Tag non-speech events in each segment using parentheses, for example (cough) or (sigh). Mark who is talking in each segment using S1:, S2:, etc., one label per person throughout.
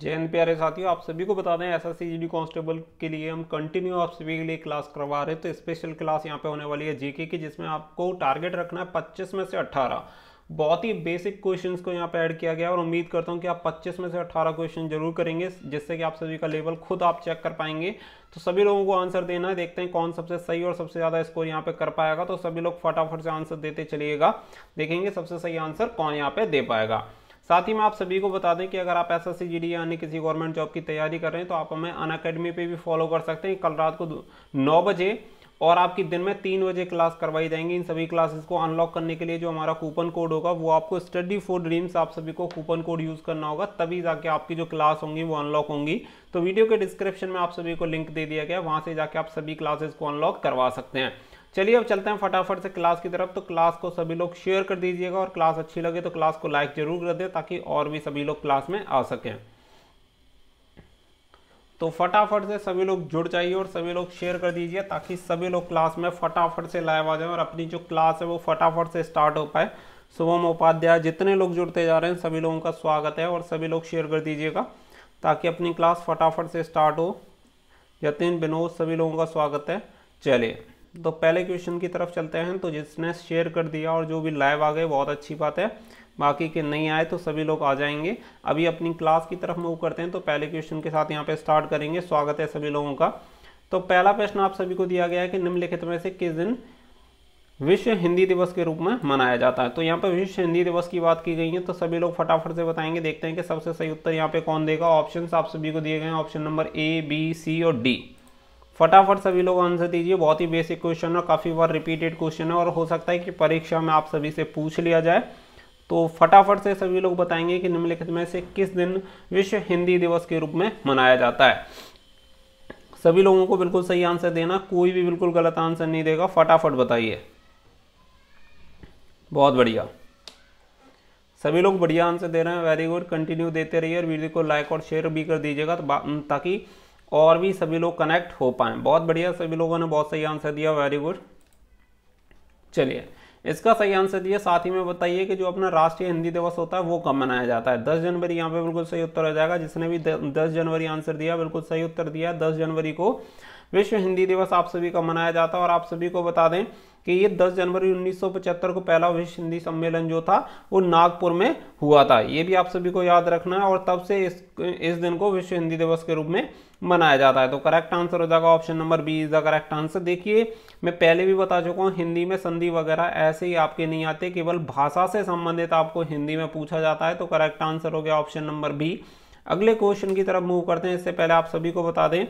S1: जैन प्यारे साथियों आप सभी को बता दें एस एस सी कांस्टेबल के लिए हम कंटिन्यू आप सभी के लिए क्लास करवा रहे हैं तो स्पेशल क्लास यहाँ पे होने वाली है जीके की जिसमें आपको टारगेट रखना है 25 में से 18 बहुत ही बेसिक क्वेश्चंस को यहाँ पे ऐड किया गया और उम्मीद करता हूँ कि आप 25 में से 18 क्वेश्चन जरूर करेंगे जिससे कि आप सभी का लेवल खुद आप चेक कर पाएंगे तो सभी लोगों को आंसर देना है देखते हैं कौन सबसे सही और सबसे ज़्यादा स्कोर यहाँ पे कर पाएगा तो सभी लोग फटाफट से आंसर देते चलिएगा देखेंगे सबसे सही आंसर कौन यहाँ पे दे पाएगा साथ ही मैं आप सभी को बता दें कि अगर आप S S C G D यानी किसी गवर्नमेंट जॉब की तैयारी कर रहे हैं तो आप हमें अन अकेडमी पर भी फॉलो कर सकते हैं कल रात को नौ बजे और आपकी दिन में तीन बजे क्लास करवाई जाएंगी इन सभी क्लासेस को अनलॉक करने के लिए जो हमारा कूपन कोड होगा वो आपको स्टडी फॉर ड्रीम्स आप सभी को कूपन कोड यूज़ करना होगा तभी जाके आपकी जो क्लास होंगी वो अनलॉक होंगी तो वीडियो के डिस्क्रिप्शन में आप सभी को लिंक दे दिया गया वहाँ से जाके आप सभी क्लासेस को अनलॉक करवा सकते हैं चलिए अब चलते हैं फटाफट से क्लास की तरफ तो क्लास को सभी लोग शेयर कर दीजिएगा और क्लास अच्छी लगे तो क्लास को लाइक जरूर कर दे ताकि और भी सभी लोग क्लास में आ सकें तो फटाफट से सभी लोग जुड़ जाइए और सभी लोग शेयर कर दीजिए ताकि सभी लोग क्लास में फटाफट से लाइव आ जाएं और अपनी जो क्लास है वो फटाफट से स्टार्ट हो पाए शुभम उपाध्याय जितने लोग जुड़ते जा रहे हैं सभी लोगों का स्वागत है और सभी लोग शेयर कर दीजिएगा ताकि अपनी क्लास फटाफट से स्टार्ट हो यतिन विनोद सभी लोगों का स्वागत है चलिए तो पहले क्वेश्चन की तरफ चलते हैं तो जिसने शेयर कर दिया और जो भी लाइव आ गए बहुत अच्छी बात है बाकी के नहीं आए तो सभी लोग आ जाएंगे अभी अपनी क्लास की तरफ मूव करते हैं तो पहले क्वेश्चन के साथ यहाँ पे स्टार्ट करेंगे स्वागत है सभी लोगों का तो पहला प्रश्न आप सभी को दिया गया है कि निम्नलिखित में से किस दिन विश्व हिंदी दिवस के रूप में मनाया जाता है तो यहाँ पर विश्व हिंदी दिवस की बात की गई है तो सभी लोग फटाफट से बताएंगे देखते हैं कि सबसे सही उत्तर यहाँ पे कौन देगा ऑप्शन आप सभी को दिए गए option number A B C और डी फटाफट सभी लोग आंसर दीजिए बहुत ही बेसिक क्वेश्चन है काफ़ी बार रिपीटेड क्वेश्चन है और हो सकता है कि परीक्षा में आप सभी से पूछ लिया जाए तो फटाफट से सभी लोग बताएंगे कि निम्नलिखित में से किस दिन विश्व हिंदी दिवस के रूप में मनाया जाता है सभी लोगों को बिल्कुल सही आंसर देना कोई भी बिल्कुल गलत आंसर नहीं देगा फटाफट बताइए बहुत बढ़िया सभी लोग बढ़िया आंसर दे रहे हैं वेरी गुड कंटिन्यू देते रहिए और वीडियो को लाइक और शेयर भी कर दीजिएगा तो ताकि और भी सभी लोग कनेक्ट हो पाए बहुत बढ़िया सभी लोगों ने बहुत सही आंसर दिया वेरी गुड चलिए इसका सही आंसर दिया साथ ही में बताइए कि जो अपना राष्ट्रीय हिंदी दिवस होता है वो कब मनाया जाता है दस जनवरी यहाँ पे बिल्कुल सही उत्तर हो जाएगा जिसने भी दस जनवरी आंसर दिया बिल्कुल सही उत्तर दिया दस जनवरी को विश्व हिंदी दिवस आप सभी का मनाया जाता है और आप सभी को बता दें कि ये 10 जनवरी 1975 को पहला विश्व हिंदी सम्मेलन जो था वो नागपुर में हुआ था ये भी आप सभी को याद रखना है और तब से इस इस दिन को विश्व हिंदी दिवस के रूप में मनाया जाता है तो करेक्ट आंसर हो जाएगा option number B is the correct answer देखिए मैं पहले भी बता चुका हूँ हिंदी में संधि वगैरह ऐसे ही आपके नहीं आते केवल भाषा से संबंधित आपको हिंदी में पूछा जाता है तो करेक्ट आंसर हो गया ऑप्शन नंबर बी अगले क्वेश्चन की तरफ मूव करते हैं इससे पहले आप सभी को बता दें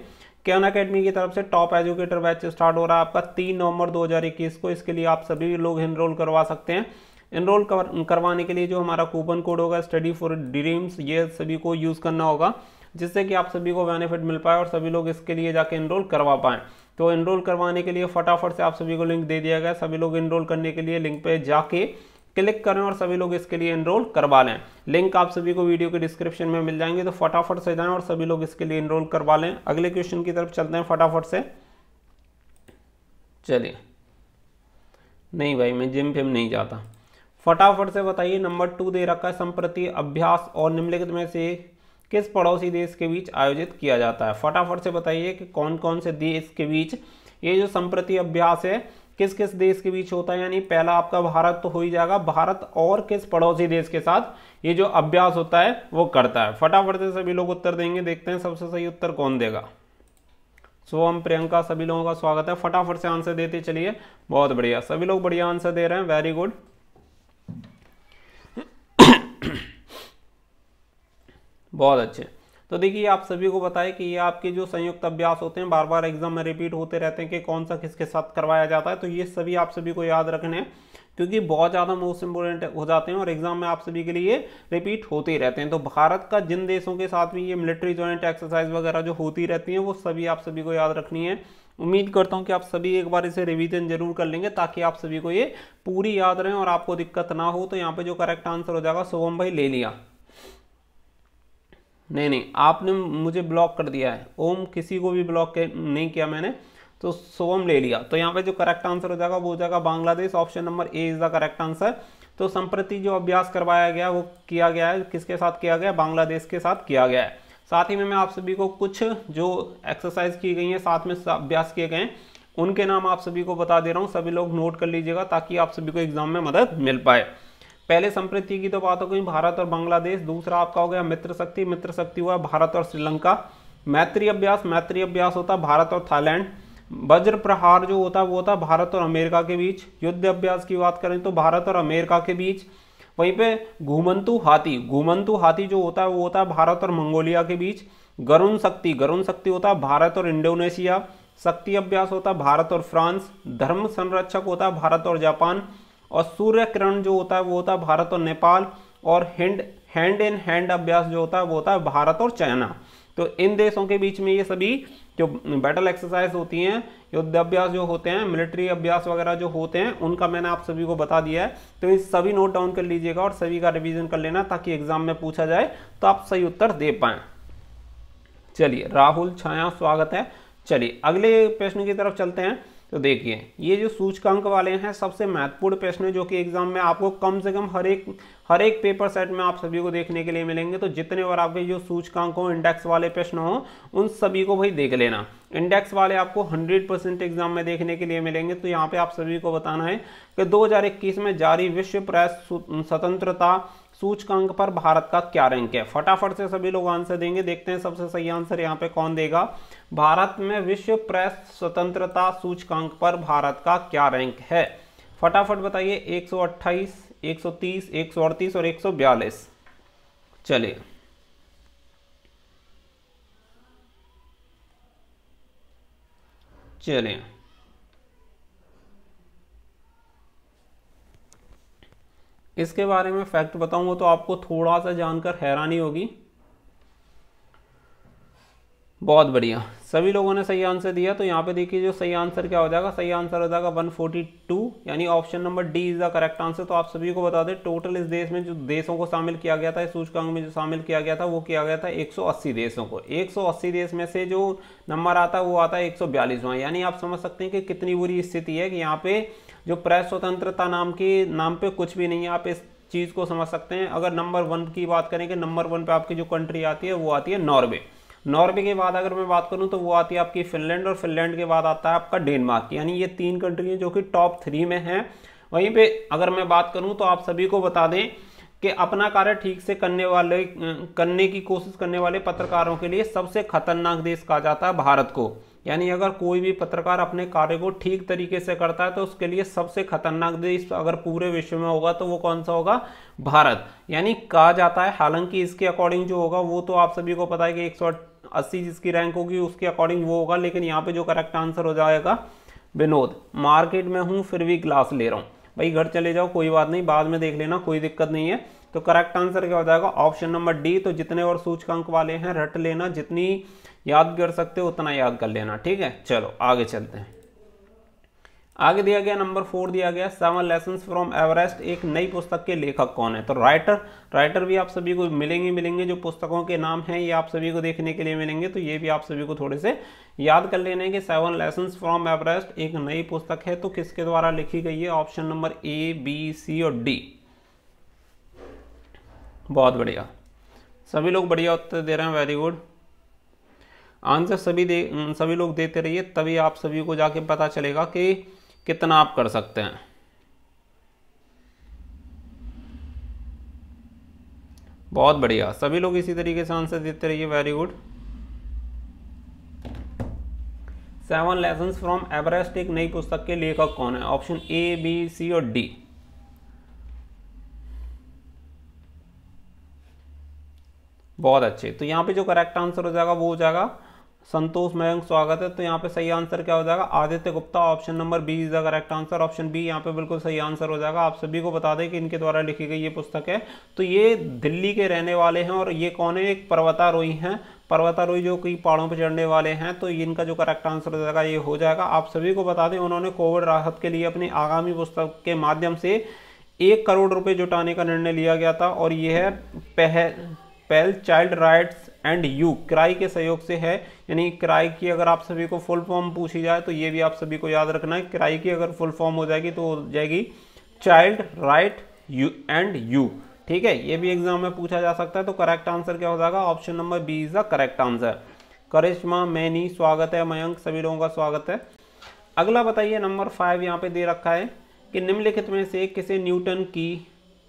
S1: केन अकेडमी की तरफ से टॉप एजुकेटर बैच स्टार्ट हो रहा है आपका तीन नवंबर 2021 को इसके लिए आप सभी लोग इनरोल करवा सकते हैं इनरोल कर, करवाने के लिए जो हमारा कूपन कोड होगा स्टडी फॉर ड्रीम्स ये सभी को यूज़ करना होगा जिससे कि आप सभी को बेनिफिट मिल पाए और सभी लोग इसके लिए जाके इनरोल करवा पाएँ तो इनरोल करवाने के लिए फटाफट से आप सभी को लिंक दे दिया गया सभी लोग इनरोल करने के लिए लिंक पे जाके क्लिक करें और सभी लोग इसके लिए इनरोल करवा लें लिंक आप सभी को वीडियो के डिस्क्रिप्शन में मिल जाएंगे तो फटाफट से जाएं और सभी लोग इसके लिए इनरोल करवा लें अगले क्वेश्चन की तरफ चलते हैं फटाफट से चलिए नहीं भाई मैं जिम फिम नहीं जाता फटाफट से बताइए नंबर टू दे रखा है संप्रति अभ्यास और निम्नलिखित में से किस पड़ोसी देश के बीच आयोजित किया जाता है फटाफट से बताइए कि कौन कौन से देश के बीच ये जो संप्रति अभ्यास है किस किस देश के बीच होता है यानी पहला आपका भारत तो हो ही जाएगा भारत और किस पड़ोसी देश के साथ ये जो अभ्यास होता है वो करता है फटाफट से सभी लोग उत्तर देंगे देखते हैं सबसे सही उत्तर कौन देगा सोम प्रियंका सभी लोगों का स्वागत है फटाफट से आंसर देते चलिए बहुत बढ़िया सभी लोग बढ़िया आंसर दे रहे हैं वेरी गुड (coughs) बहुत अच्छे तो देखिए आप सभी को बताएं कि ये आपके जो संयुक्त अभ्यास होते हैं बार बार एग्जाम में रिपीट होते रहते हैं कि कौन सा किसके साथ करवाया जाता है तो ये सभी आप सभी को याद रखने हैं क्योंकि बहुत ज़्यादा मोस्ट इंपोर्टेंट हो जाते हैं और एग्जाम में आप सभी के लिए रिपीट होते ही रहते हैं तो भारत का जिन देशों के साथ भी ये मिलिट्री ज्वाइंट एक्सरसाइज वगैरह जो होती रहती हैं वो सभी आप सभी को याद रखनी है उम्मीद करता हूँ कि आप सभी एक बार इसे रिवीजन जरूर कर लेंगे ताकि आप सभी को ये पूरी याद रहें और आपको दिक्कत ना हो तो यहाँ पे जो करेक्ट आंसर हो जाएगा शुभम भाई ले लिया नहीं नहीं आपने मुझे ब्लॉक कर दिया है ओम किसी को भी ब्लॉक नहीं किया मैंने तो सोम ले लिया तो यहाँ पे जो करेक्ट आंसर हो जाएगा वो हो जाएगा Bangladesh option number A is the correct answer तो संप्रति जो अभ्यास करवाया गया वो किया गया है किसके साथ किया गया बांग्लादेश के साथ किया गया है साथ ही में मैं आप सभी को कुछ जो एक्सरसाइज की गई है साथ में अभ्यास किए गए हैं उनके नाम आप सभी को बता दे रहा हूँ सभी लोग नोट कर लीजिएगा ताकि आप सभी को एग्जाम में मदद मिल पाए पहले संप्रति की तो बात हो गई भारत और बांग्लादेश दूसरा आपका हो गया मित्र शक्ति मित्र शक्ति हुआ भारत और श्रीलंका मैत्री अभ्यास मैत्री अभ्यास होता भारत और थाईलैंड वज्र प्रहार जो होता वो होता भारत और अमेरिका के बीच युद्ध अभ्यास की बात करें तो भारत और अमेरिका के बीच वहीं पे घुमंतु हाथी घुमंतु हाथी जो होता है वो होता है भारत और मंगोलिया के बीच गरुण शक्ति गरुण शक्ति होता है भारत और इंडोनेशिया शक्ति अभ्यास होता है भारत और फ्रांस धर्म संरक्षक होता है भारत और जापान और सूर्य किरण जो होता है वो होता है भारत और नेपाल और हैंड हैंड इन हैंड अभ्यास जो होता है वो होता है भारत और चाइना तो इन देशों के बीच में ये सभी जो बैटल एक्सरसाइज होती हैं युद्ध अभ्यास जो होते हैं मिलिट्री अभ्यास वगैरह जो होते हैं उनका मैंने आप सभी को बता दिया है तो इन सभी नोट डाउन कर लीजिएगा और सभी का रिवीजन कर लेना ताकि एग्जाम में पूछा जाए तो आप सही उत्तर दे पाए चलिए राहुल छाया स्वागत है चलिए अगले प्रश्न की तरफ चलते हैं तो देखिए ये जो सूचकांक वाले हैं सबसे महत्वपूर्ण प्रश्न है जो कि एग्जाम में आपको कम से कम हर एक हर एक पेपर सेट में आप सभी को देखने के लिए मिलेंगे तो जितने बार आपके जो सूचकांक हो इंडेक्स वाले प्रश्न हो उन सभी को भाई देख लेना इंडेक्स वाले आपको 100 परसेंट एग्जाम में देखने के लिए मिलेंगे तो यहाँ पे आप सभी को बताना है कि 2021 में जारी विश्व प्रेस स्वतंत्रता सूचकांक पर भारत का क्या रैंक है फटाफट से सभी लोग आंसर देंगे देखते हैं सबसे सही आंसर यहाँ पे कौन देगा भारत में विश्व प्रेस स्वतंत्रता सूचकांक पर भारत का क्या रैंक है फटाफट बताइए 128, 130, 138 और 142 चलिए चलिए इसके बारे में फैक्ट बताऊंगा तो आपको थोड़ा सा जानकर हैरानी होगी बहुत बढ़िया सभी लोगों ने सही आंसर दिया तो यहाँ पे देखिए जो सही आंसर क्या हो जाएगा सही आंसर हो जाएगा 142 यानी option number D is the correct answer तो आप सभी को बता दें टोटल इस देश में जो देशों को शामिल किया गया था इस सूचकांक में जो शामिल किया गया था वो किया गया था 180 देशों को 180 देश में से जो नंबर आता है वो आता है एक यानी आप समझ सकते हैं कि कितनी बुरी स्थिति है कि यहाँ पे जो प्रेस स्वतंत्रता नाम के नाम पे कुछ भी नहीं है आप इस चीज़ को समझ सकते हैं अगर नंबर वन की बात करें कि नंबर वन पे आपकी जो कंट्री आती है वो आती है नॉर्वे नॉर्वे के बाद अगर मैं बात करूं तो वो आती है आपकी फिनलैंड और फिनलैंड के बाद आता है आपका डेनमार्क यानी ये तीन कंट्री हैं जो कि टॉप थ्री में हैं वहीं पर अगर मैं बात करूँ तो आप सभी को बता दें कि अपना कार्य ठीक से करने वाले करने की कोशिश करने वाले पत्रकारों के लिए सबसे खतरनाक देश कहा जाता है भारत को यानी अगर कोई भी पत्रकार अपने कार्य को ठीक तरीके से करता है तो उसके लिए सबसे खतरनाक देश अगर पूरे विश्व में होगा तो वो कौन सा होगा भारत यानी कहा जाता है हालांकि इसके अकॉर्डिंग जो होगा वो तो आप सभी को पता है कि एक अस्सी जिसकी रैंक होगी उसके अकॉर्डिंग वो होगा लेकिन यहाँ पे जो करेक्ट आंसर हो जाएगा विनोद मार्केट में हूँ फिर भी ग्लास ले रहा हूँ भाई घर चले जाओ कोई बात नहीं बाद में देख लेना कोई दिक्कत नहीं है तो करेक्ट आंसर क्या हो जाएगा ऑप्शन नंबर डी तो जितने और सूचकांक वाले हैं रट लेना जितनी याद कर सकते हो उतना याद कर लेना ठीक है चलो आगे चलते हैं आगे दिया गया नंबर फोर दिया गया सेवन लेसन फ्रॉम एवरेस्ट एक नई पुस्तक के लेखक कौन है तो राइटर राइटर भी आप सभी को मिलेंगे मिलेंगे जो पुस्तकों के नाम हैं ये आप सभी को देखने के लिए मिलेंगे तो ये भी आप सभी को थोड़े से याद कर लेने कि सेवन लेसन फ्रॉम एवरेस्ट एक नई पुस्तक है तो किसके द्वारा लिखी गई है option number A B C और डी बहुत बढ़िया सभी लोग बढ़िया उत्तर दे रहे हैं वेरी गुड आंसर सभी दे सभी लोग देते रहिए तभी आप सभी को जाके पता चलेगा कि कितना आप कर सकते हैं बहुत बढ़िया सभी लोग इसी तरीके से आंसर देते रहिए very good seven lesson from Everest एक नई पुस्तक के लेखक कौन है ऑप्शन ए बी सी और डी बहुत अच्छे तो यहाँ पे जो करेक्ट आंसर हो जाएगा वो हो जाएगा संतोष मयंक स्वागत है तो यहाँ पे सही आंसर क्या हो जाएगा Aditya Gupta option number B is the correct answer option B यहाँ पे बिल्कुल सही आंसर हो जाएगा आप सभी को बता दें कि इनके द्वारा लिखी गई ये पुस्तक है तो ये दिल्ली के रहने वाले हैं और ये कौन है एक पर्वतारोही हैं पर्वतारोही जो कि पहाड़ों पर चढ़ने वाले हैं तो इनका जो करेक्ट आंसर हो जाएगा ये हो जाएगा आप सभी को बता दें उन्होंने कोविड राहत के लिए अपनी आगामी पुस्तक के माध्यम से एक करोड़ रुपये जुटाने का निर्णय लिया गया था और है पह पहल child rights and you CRY के सहयोग से है यानी क्राई की अगर आप सभी को फुल फॉर्म पूछी जाए तो ये भी आप सभी को याद रखना है क्राई की अगर फुल फॉर्म हो जाएगी तो हो जाएगी child right you and you ठीक है ये भी एग्जाम में पूछा जा सकता है तो करेक्ट आंसर क्या हो जाएगा option number B is the correct answer Karishma Maini स्वागत है मयंक सभी लोगों का स्वागत है अगला बताइए नंबर फाइव यहाँ पे दे रखा है कि निम्नलिखित में से किसे न्यूटन की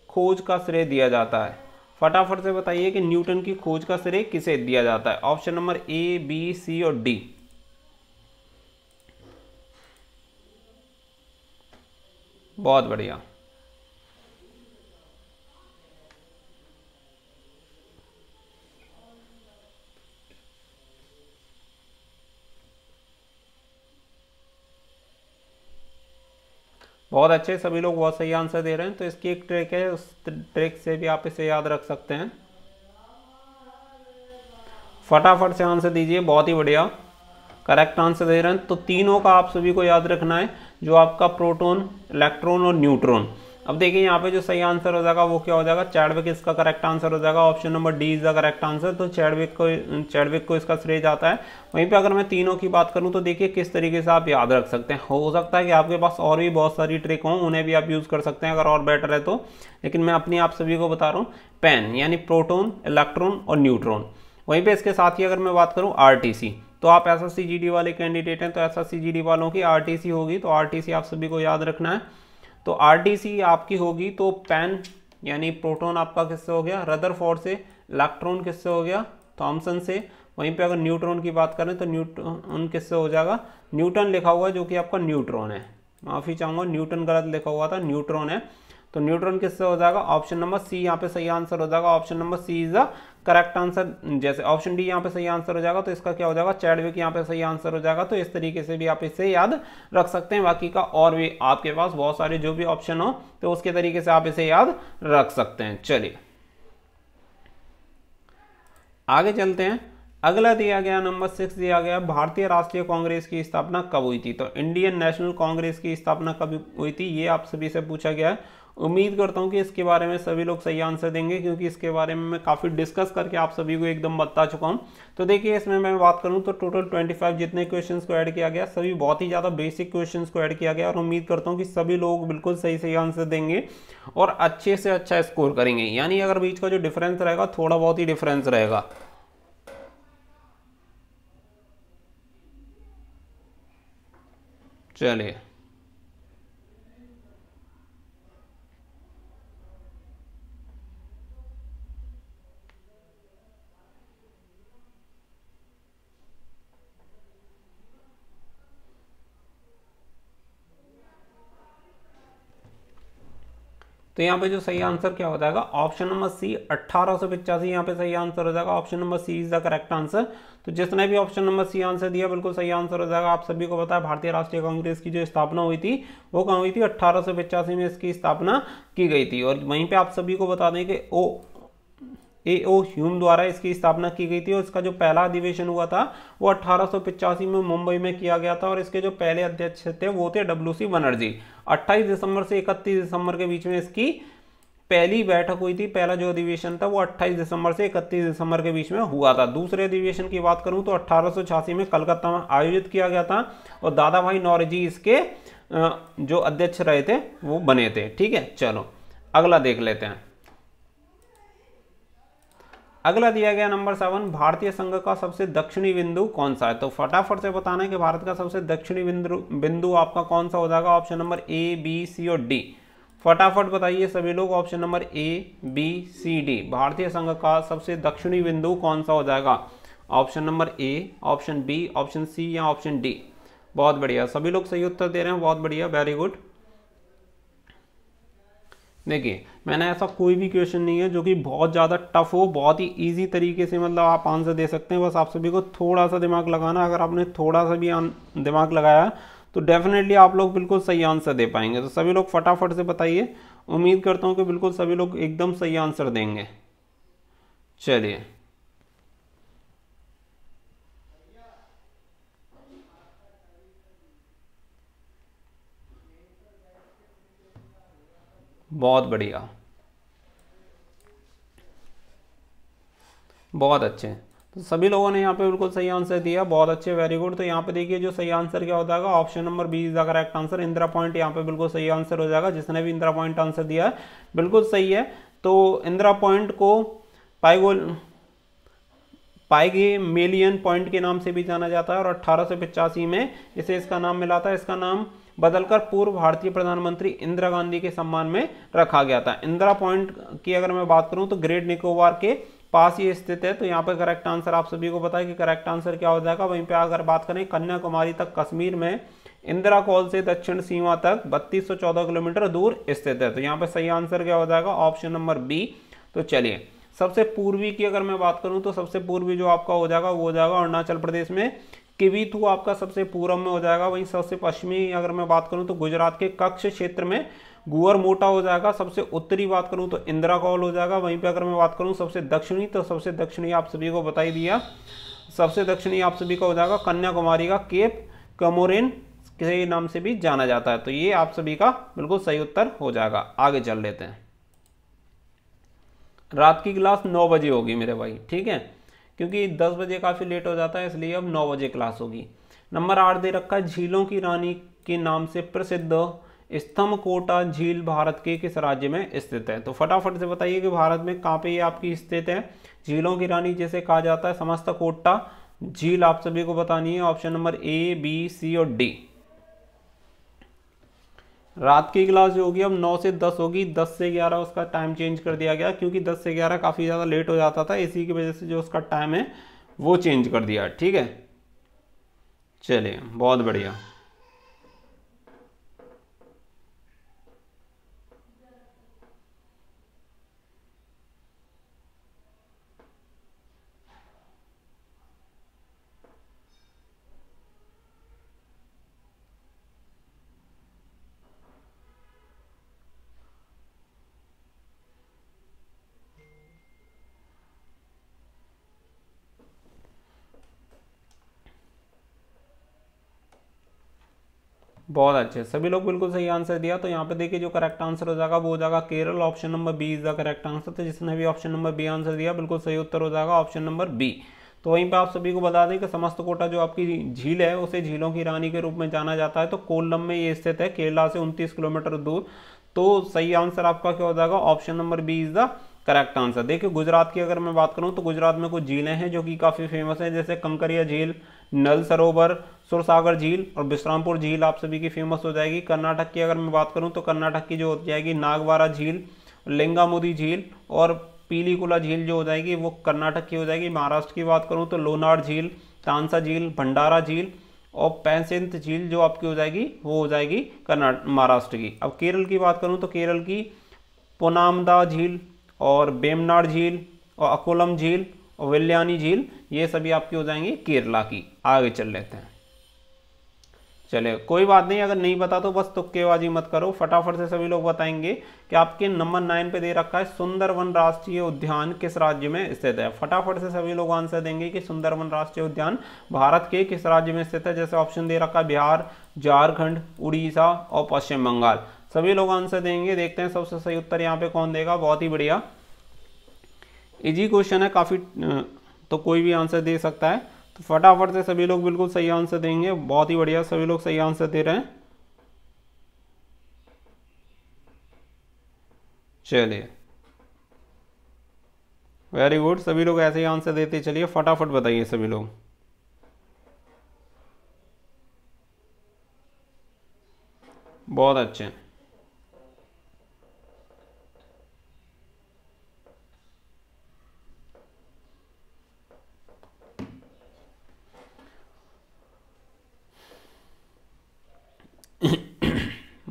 S1: खोज का श्रेय दिया जाता है फटाफट से बताइए कि न्यूटन की खोज का श्रेय किसे दिया जाता है option number A B C और डी बहुत बढ़िया बहुत अच्छे सभी लोग बहुत सही आंसर दे रहे हैं तो इसकी एक ट्रिक है उस ट्रिक से भी आप इसे याद रख सकते हैं फटाफट से आंसर दीजिए बहुत ही बढ़िया करेक्ट आंसर दे रहे हैं तो तीनों का आप सभी को याद रखना है जो आपका प्रोटोन इलेक्ट्रॉन और न्यूट्रॉन अब देखिए यहाँ पे जो सही आंसर हो जाएगा वो क्या हो जाएगा चैडविक इसका करेक्ट आंसर हो जाएगा option number D is the correct answer तो चैडविक को चैडविक को इसका श्रेय जाता है वहीं पे अगर मैं तीनों की बात करूँ तो देखिए किस तरीके से आप याद रख सकते हैं हो सकता है कि आपके पास और भी बहुत सारी ट्रिक हों उन्हें भी आप यूज़ कर सकते हैं अगर और बेटर है तो लेकिन मैं अपनी आप सभी को बता रहा हूँ पेन यानी प्रोटोन इलेक्ट्रॉन और न्यूट्रॉन वहीं पर इसके साथ ही अगर मैं बात करूँ आर तो आप एस वाले कैंडिडेट हैं तो एस वालों की आर होगी तो आर आप सभी को याद रखना है तो आर आपकी होगी तो पैन यानी प्रोटॉन आपका किससे हो गया रदर से इलेक्ट्रॉन किससे हो गया थॉमसन से वहीं पे अगर न्यूट्रॉन की बात करें तो न्यूट्रॉन किससे हो जाएगा न्यूटन लिखा हुआ है जो कि आपका न्यूट्रॉन है माफ़ी चाहूँगा न्यूटन गलत लिखा हुआ था न्यूट्रॉन है तो न्यूट्रॉन किससे हो जाएगा ऑप्शन नंबर सी यहाँ पे सही आंसर हो जाएगा option number C is the correct answer जैसे ऑप्शन डी यहाँ पे सही आंसर हो जाएगा तो इसका क्या हो जाएगा चैडविक यहाँ पे सही आंसर हो जाएगा तो इस तरीके से भी आप इसे याद रख सकते हैं बाकी का और भी आपके पास बहुत सारे जो भी ऑप्शन हो तो उसके तरीके से आप इसे याद रख सकते हैं चलिए आगे चलते हैं अगला दिया गया नंबर सिक्स दिया गया भारतीय राष्ट्रीय कांग्रेस की स्थापना कब हुई थी तो इंडियन नेशनल कांग्रेस की स्थापना कब हुई थी ये आप सभी से पूछा गया है उम्मीद करता हूँ कि इसके बारे में सभी लोग सही आंसर देंगे क्योंकि इसके बारे में मैं काफ़ी डिस्कस करके आप सभी को एकदम बता चुका हूँ तो देखिए इसमें मैं बात करूँ तो टोटल 25 जितने क्वेश्चन को ऐड किया गया सभी बहुत ही ज़्यादा बेसिक क्वेश्चन को ऐड किया गया और उम्मीद करता हूँ कि सभी लोग बिल्कुल सही सही आंसर देंगे और अच्छे से अच्छा स्कोर करेंगे यानी अगर बीच का जो डिफरेंस रहेगा थोड़ा बहुत ही डिफरेंस रहेगा चलिए तो यहाँ पे जो सही आंसर क्या हो जाएगा ऑप्शन नंबर सी अट्ठारह सौ पिचासी यहाँ पे सही आंसर हो जाएगा option number C is the correct answer तो जिसने भी ऑप्शन नंबर सी आंसर दिया बिल्कुल सही आंसर हो जाएगा आप सभी को पता है भारतीय राष्ट्रीय कांग्रेस की जो स्थापना हुई थी वो कहाँ हुई थी अट्ठारह में इसकी स्थापना की गई थी और वहीं पर आप सभी को बता दें कि ओ ए ओ ह्यूम द्वारा इसकी स्थापना की गई थी और इसका जो पहला अधिवेशन हुआ था वो अट्ठारह में मुंबई में किया गया था और इसके जो पहले अध्यक्ष थे वो थे डब्ल्यू सी बनर्जी अट्ठाईस दिसंबर से इकतीस दिसंबर के बीच में इसकी पहली बैठक हुई थी पहला जो अधिवेशन था वो 28 दिसंबर से 31 दिसंबर के बीच में हुआ था दूसरे अधिवेशन की बात करूं तो अट्ठारह में कलकत्ता में आयोजित किया गया था और दादा भाई नौरजी इसके जो अध्यक्ष रहे थे वो बने थे ठीक है चलो अगला देख लेते हैं अगला दिया गया नंबर सेवन भारतीय संघ का सबसे दक्षिणी बिंदु कौन सा है तो फटाफट से बताना है कि भारत का सबसे दक्षिणी बिंदु बिंदु आपका कौन सा हो जाएगा option number A B C और डी फटाफट बताइए सभी लोग option number A B C D भारतीय संघ का सबसे दक्षिणी बिंदु कौन सा हो जाएगा option number A option B option C या ऑप्शन डी बहुत बढ़िया सभी लोग सही उत्तर दे रहे हैं बहुत बढ़िया वेरी गुड देखिए मैंने ऐसा कोई भी क्वेश्चन नहीं है जो कि बहुत ज़्यादा टफ हो बहुत ही इजी तरीके से मतलब आप आंसर दे सकते हैं बस आप सभी को थोड़ा सा दिमाग लगाना अगर आपने थोड़ा सा भी दिमाग लगाया तो डेफिनेटली आप लोग बिल्कुल सही आंसर दे पाएंगे तो सभी लोग फटाफट से बताइए उम्मीद करता हूँ कि बिल्कुल सभी लोग एकदम सही आंसर देंगे चलिए बहुत बढ़िया बहुत अच्छे तो सभी लोगों ने यहाँ पे बिल्कुल सही आंसर दिया बहुत अच्छे वेरी गुड तो यहाँ पे देखिए जो सही आंसर क्या हो जाएगा option number B is the correct answer Indira Point यहाँ पे बिल्कुल सही आंसर हो जाएगा जिसने भी इंदिरा पॉइंट आंसर दिया है बिल्कुल सही है तो इंदिरा पॉइंट को पाइगोल पाइगे मेलियन पॉइंट के नाम से भी जाना जाता है और अट्ठारह में इसे इसका नाम मिला था इसका नाम बदलकर पूर्व भारतीय प्रधानमंत्री इंदिरा गांधी के सम्मान में रखा गया था इंदिरा पॉइंट की अगर मैं बात करूं तो ग्रेट निकोबार के पास ये स्थित है तो यहाँ पर करेक्ट आंसर आप सभी को पता है कि करेक्ट आंसर क्या हो जाएगा वहीं पर अगर बात करें कन्याकुमारी तक कश्मीर में इंदिरा कॉल से दक्षिण सीमा तक 3214 किलोमीटर दूर स्थित है तो यहाँ पर सही आंसर क्या हो जाएगा ऑप्शन नंबर बी तो चलिए सबसे पूर्वी की अगर मैं बात करूँ तो सबसे पूर्वी जो आपका हो जाएगा वो हो जाएगा अरुणाचल प्रदेश में किवीथु आपका सबसे पूर्व में हो जाएगा वहीं सबसे पश्चिमी अगर मैं बात करूं तो गुजरात के कक्ष क्षेत्र में गुअर मोटा हो जाएगा सबसे उत्तरी बात करूं तो इंदिरा कौल हो जाएगा वहीं पे अगर मैं बात करूं सबसे दक्षिणी तो सबसे दक्षिणी आप सभी को बताई दिया सबसे दक्षिणी आप सभी का हो जाएगा कन्याकुमारी का केप कमोरेन के नाम से भी जाना जाता है तो ये आप सभी का बिल्कुल सही उत्तर हो जाएगा आगे चल लेते हैं रात की क्लास नौ बजे होगी मेरे भाई ठीक है क्योंकि दस बजे काफ़ी लेट हो जाता है इसलिए अब नौ बजे क्लास होगी नंबर आठ दे रखा है झीलों की रानी के नाम से प्रसिद्ध स्तंभ कोटा झील भारत के किस राज्य में स्थित है तो फटाफट से बताइए कि भारत में कहाँ पे ये आपकी स्थित है झीलों की रानी जैसे कहा जाता है समस्त कोटा झील आप सभी को बतानी है option number A B C और डी रात की क्लास जो होगी अब 9 से 10 होगी 10 से 11 उसका टाइम चेंज कर दिया गया क्योंकि 10 से 11 काफ़ी ज़्यादा लेट हो जाता था इसी की वजह से जो उसका टाइम है वो चेंज कर दिया ठीक है चलिए बहुत बढ़िया बहुत अच्छे सभी लोग बिल्कुल सही आंसर दिया तो यहाँ पे देखिए जो करेक्ट आंसर हो जाएगा वो हो जाएगा Kerala option number B is the correct answer तो जिसने भी ऑप्शन नंबर बी आंसर दिया बिल्कुल सही उत्तर हो जाएगा ऑप्शन नंबर बी तो वहीं पे आप सभी को बता दें कि समस्त कोटा जो आपकी झील है उसे झीलों की रानी के रूप में जाना जाता है तो कोल्लम में ये स्थित है केरला से उनतीस किलोमीटर दूर तो सही आंसर आपका क्या हो जाएगा option number B is the correct answer देखिए गुजरात की अगर मैं बात करूँ तो गुजरात में कुछ झीलें हैं जो कि काफ़ी फेमस हैं जैसे कंकरिया झील नल सरोवर सुरसागर झील और विश्रामपुर झील आप सभी की फेमस हो जाएगी कर्नाटक की अगर मैं बात करूँ तो कर्नाटक की जो हो जाएगी नागवारा झील लिंगामुदी झील और पीलीकुला झील जो हो जाएगी वो कर्नाटक की हो जाएगी महाराष्ट्र की बात करूँ तो लोनार झील तानसा झील भंडारा झील और पैंसेंत झील जो आपकी हो जाएगी वो हो जाएगी कर्नाटक महाराष्ट्र की अब केरल की बात करूँ तो केरल की पोनामदा झील और बेमनाड झील और अकोलम झील वेल्यानी झील ये सभी आपकी हो जाएंगी केरला की आगे चल लेते हैं चले कोई बात नहीं अगर नहीं पता तो बस तुक्केबाजी मत करो फटाफट से सभी लोग बताएंगे कि आपके नंबर नाइन पे दे रखा है सुंदरवन राष्ट्रीय उद्यान किस राज्य में स्थित है फटाफट से सभी लोग आंसर देंगे कि सुंदरवन राष्ट्रीय उद्यान भारत के किस राज्य में स्थित है जैसे ऑप्शन दे रखा है बिहार झारखंड उड़ीसा और पश्चिम बंगाल सभी लोग आंसर देंगे देखते हैं सबसे सही उत्तर यहाँ पे कौन देगा बहुत ही बढ़िया इजी क्वेश्चन है काफ़ी तो कोई भी आंसर दे सकता है तो फटाफट से सभी लोग बिल्कुल सही आंसर देंगे बहुत ही बढ़िया सभी लोग सही आंसर दे रहे हैं चलिए वेरी गुड सभी लोग ऐसे ही आंसर देते चलिए फटाफट बताइए सभी लोग बहुत अच्छे हैं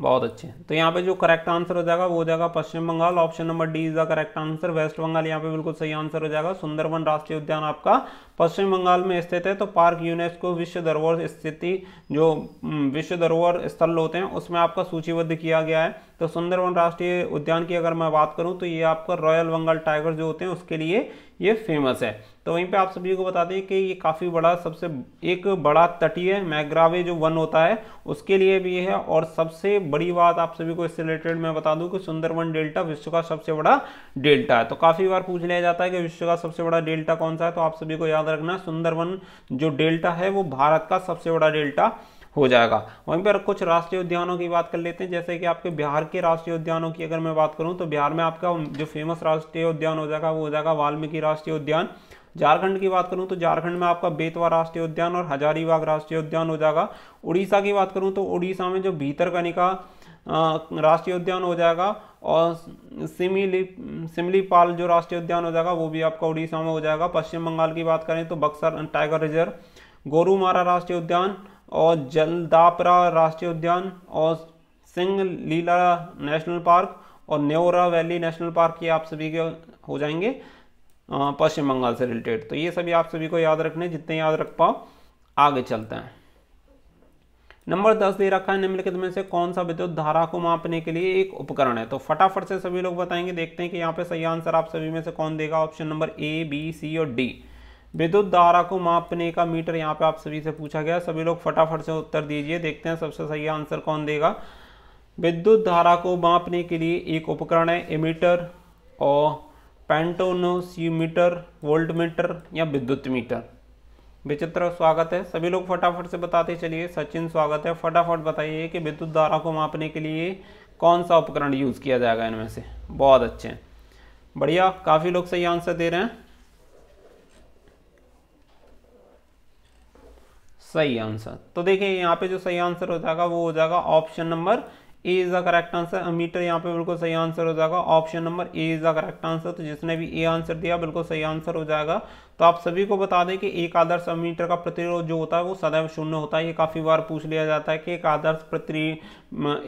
S1: बहुत अच्छे तो यहाँ पे जो करेक्ट आंसर हो जाएगा वो हो जाएगा Paschim Bengal option number D is the correct answer West Bengal यहाँ पे बिल्कुल सही आंसर हो जाएगा सुंदरबन राष्ट्रीय उद्यान आपका पश्चिम बंगाल में स्थित है तो पार्क यूनेस्को विश्व धरोहर स्थिति जो हम्म, विश्व धरोहर स्थल होते हैं उसमें आपका सूचीबद्ध किया गया है तो सुंदरबन राष्ट्रीय उद्यान की अगर मैं बात करूँ तो ये आपका रॉयल बंगाल टाइगर जो होते हैं उसके लिए ये फेमस है तो वहीं पे आप सभी को बता दें कि ये काफ़ी बड़ा सबसे एक बड़ा तटीय मैग्रावे जो वन होता है उसके लिए भी है और सबसे बड़ी बात आप सभी को इससे रिलेटेड मैं बता दूं कि सुंदरवन डेल्टा विश्व का सबसे बड़ा डेल्टा है तो काफ़ी बार पूछ लिया जाता है कि विश्व का सबसे बड़ा डेल्टा कौन सा है तो आप सभी को याद रखना सुंदरवन जो डेल्टा है वो भारत का सबसे बड़ा डेल्टा हो जाएगा वहीं पर कुछ राष्ट्रीय उद्यानों की बात कर लेते हैं जैसे कि आपके बिहार के राष्ट्रीय उद्यानों की अगर मैं बात करूं तो बिहार में आपका जो फेमस राष्ट्रीय उद्यान हो जाएगा वो हो जाएगा वाल्मीकि राष्ट्रीय उद्यान झारखंड की बात करूँ तो झारखंड में आपका बेतवा राष्ट्रीय उद्यान और हजारीबाग राष्ट्रीय उद्यान हो जाएगा उड़ीसा की बात करूँ तो उड़ीसा में जो भीतरकनिका राष्ट्रीय उद्यान हो जाएगा और सिमिली सिमलीपाल जो राष्ट्रीय उद्यान हो जाएगा वो भी आपका उड़ीसा में हो जाएगा पश्चिम बंगाल की बात करें तो बक्सर टाइगर रिजर्व गोरुमारा राष्ट्रीय उद्यान और जलदापरा राष्ट्रीय उद्यान और सिंह लीला नेशनल पार्क और नेोरा वैली नेशनल पार्क ये आप सभी के हो जाएंगे पश्चिम बंगाल से रिलेटेड तो ये सभी आप सभी को याद रखने जितने याद रख पाओ आगे चलते हैं नंबर दस दे रखा है निम्नलिखित में से कौन सा विद्युत धारा को मापने के लिए एक उपकरण है तो फटाफट से सभी लोग बताएंगे देखते हैं कि यहाँ पे सही आंसर आप सभी में से कौन देगा option number A B C और डी विद्युत धारा को मापने का मीटर यहाँ पे आप सभी से पूछा गया सभी लोग फटाफट से उत्तर दीजिए देखते हैं सबसे सही आंसर कौन देगा विद्युत धारा को मापने के लिए एक उपकरण है एमीटर और पैंटोनोसीमीटर वोल्टमीटर या विद्युत मीटर विचित्र स्वागत है सभी लोग फटाफट से बताते चलिए सचिन स्वागत है फटाफट बताइए कि विद्युत धारा को मापने के लिए कौन सा उपकरण यूज़ किया जाएगा इनमें से बहुत अच्छे हैं बढ़िया काफ़ी लोग सही आंसर दे रहे हैं सही आंसर तो देखिए यहाँ पे जो सही आंसर हो जाएगा वो हो जाएगा option number A is the correct answer metre यहाँ पे बिल्कुल सही आंसर हो जाएगा option number A is the correct answer तो जिसने भी ए आंसर दिया बिल्कुल सही आंसर हो जाएगा तो आप सभी को बता दें कि एक आदर्श मीटर का प्रतिरोध जो होता है वो सदैव शून्य होता है ये काफ़ी बार पूछ लिया जाता है कि एक आदर्श प्रति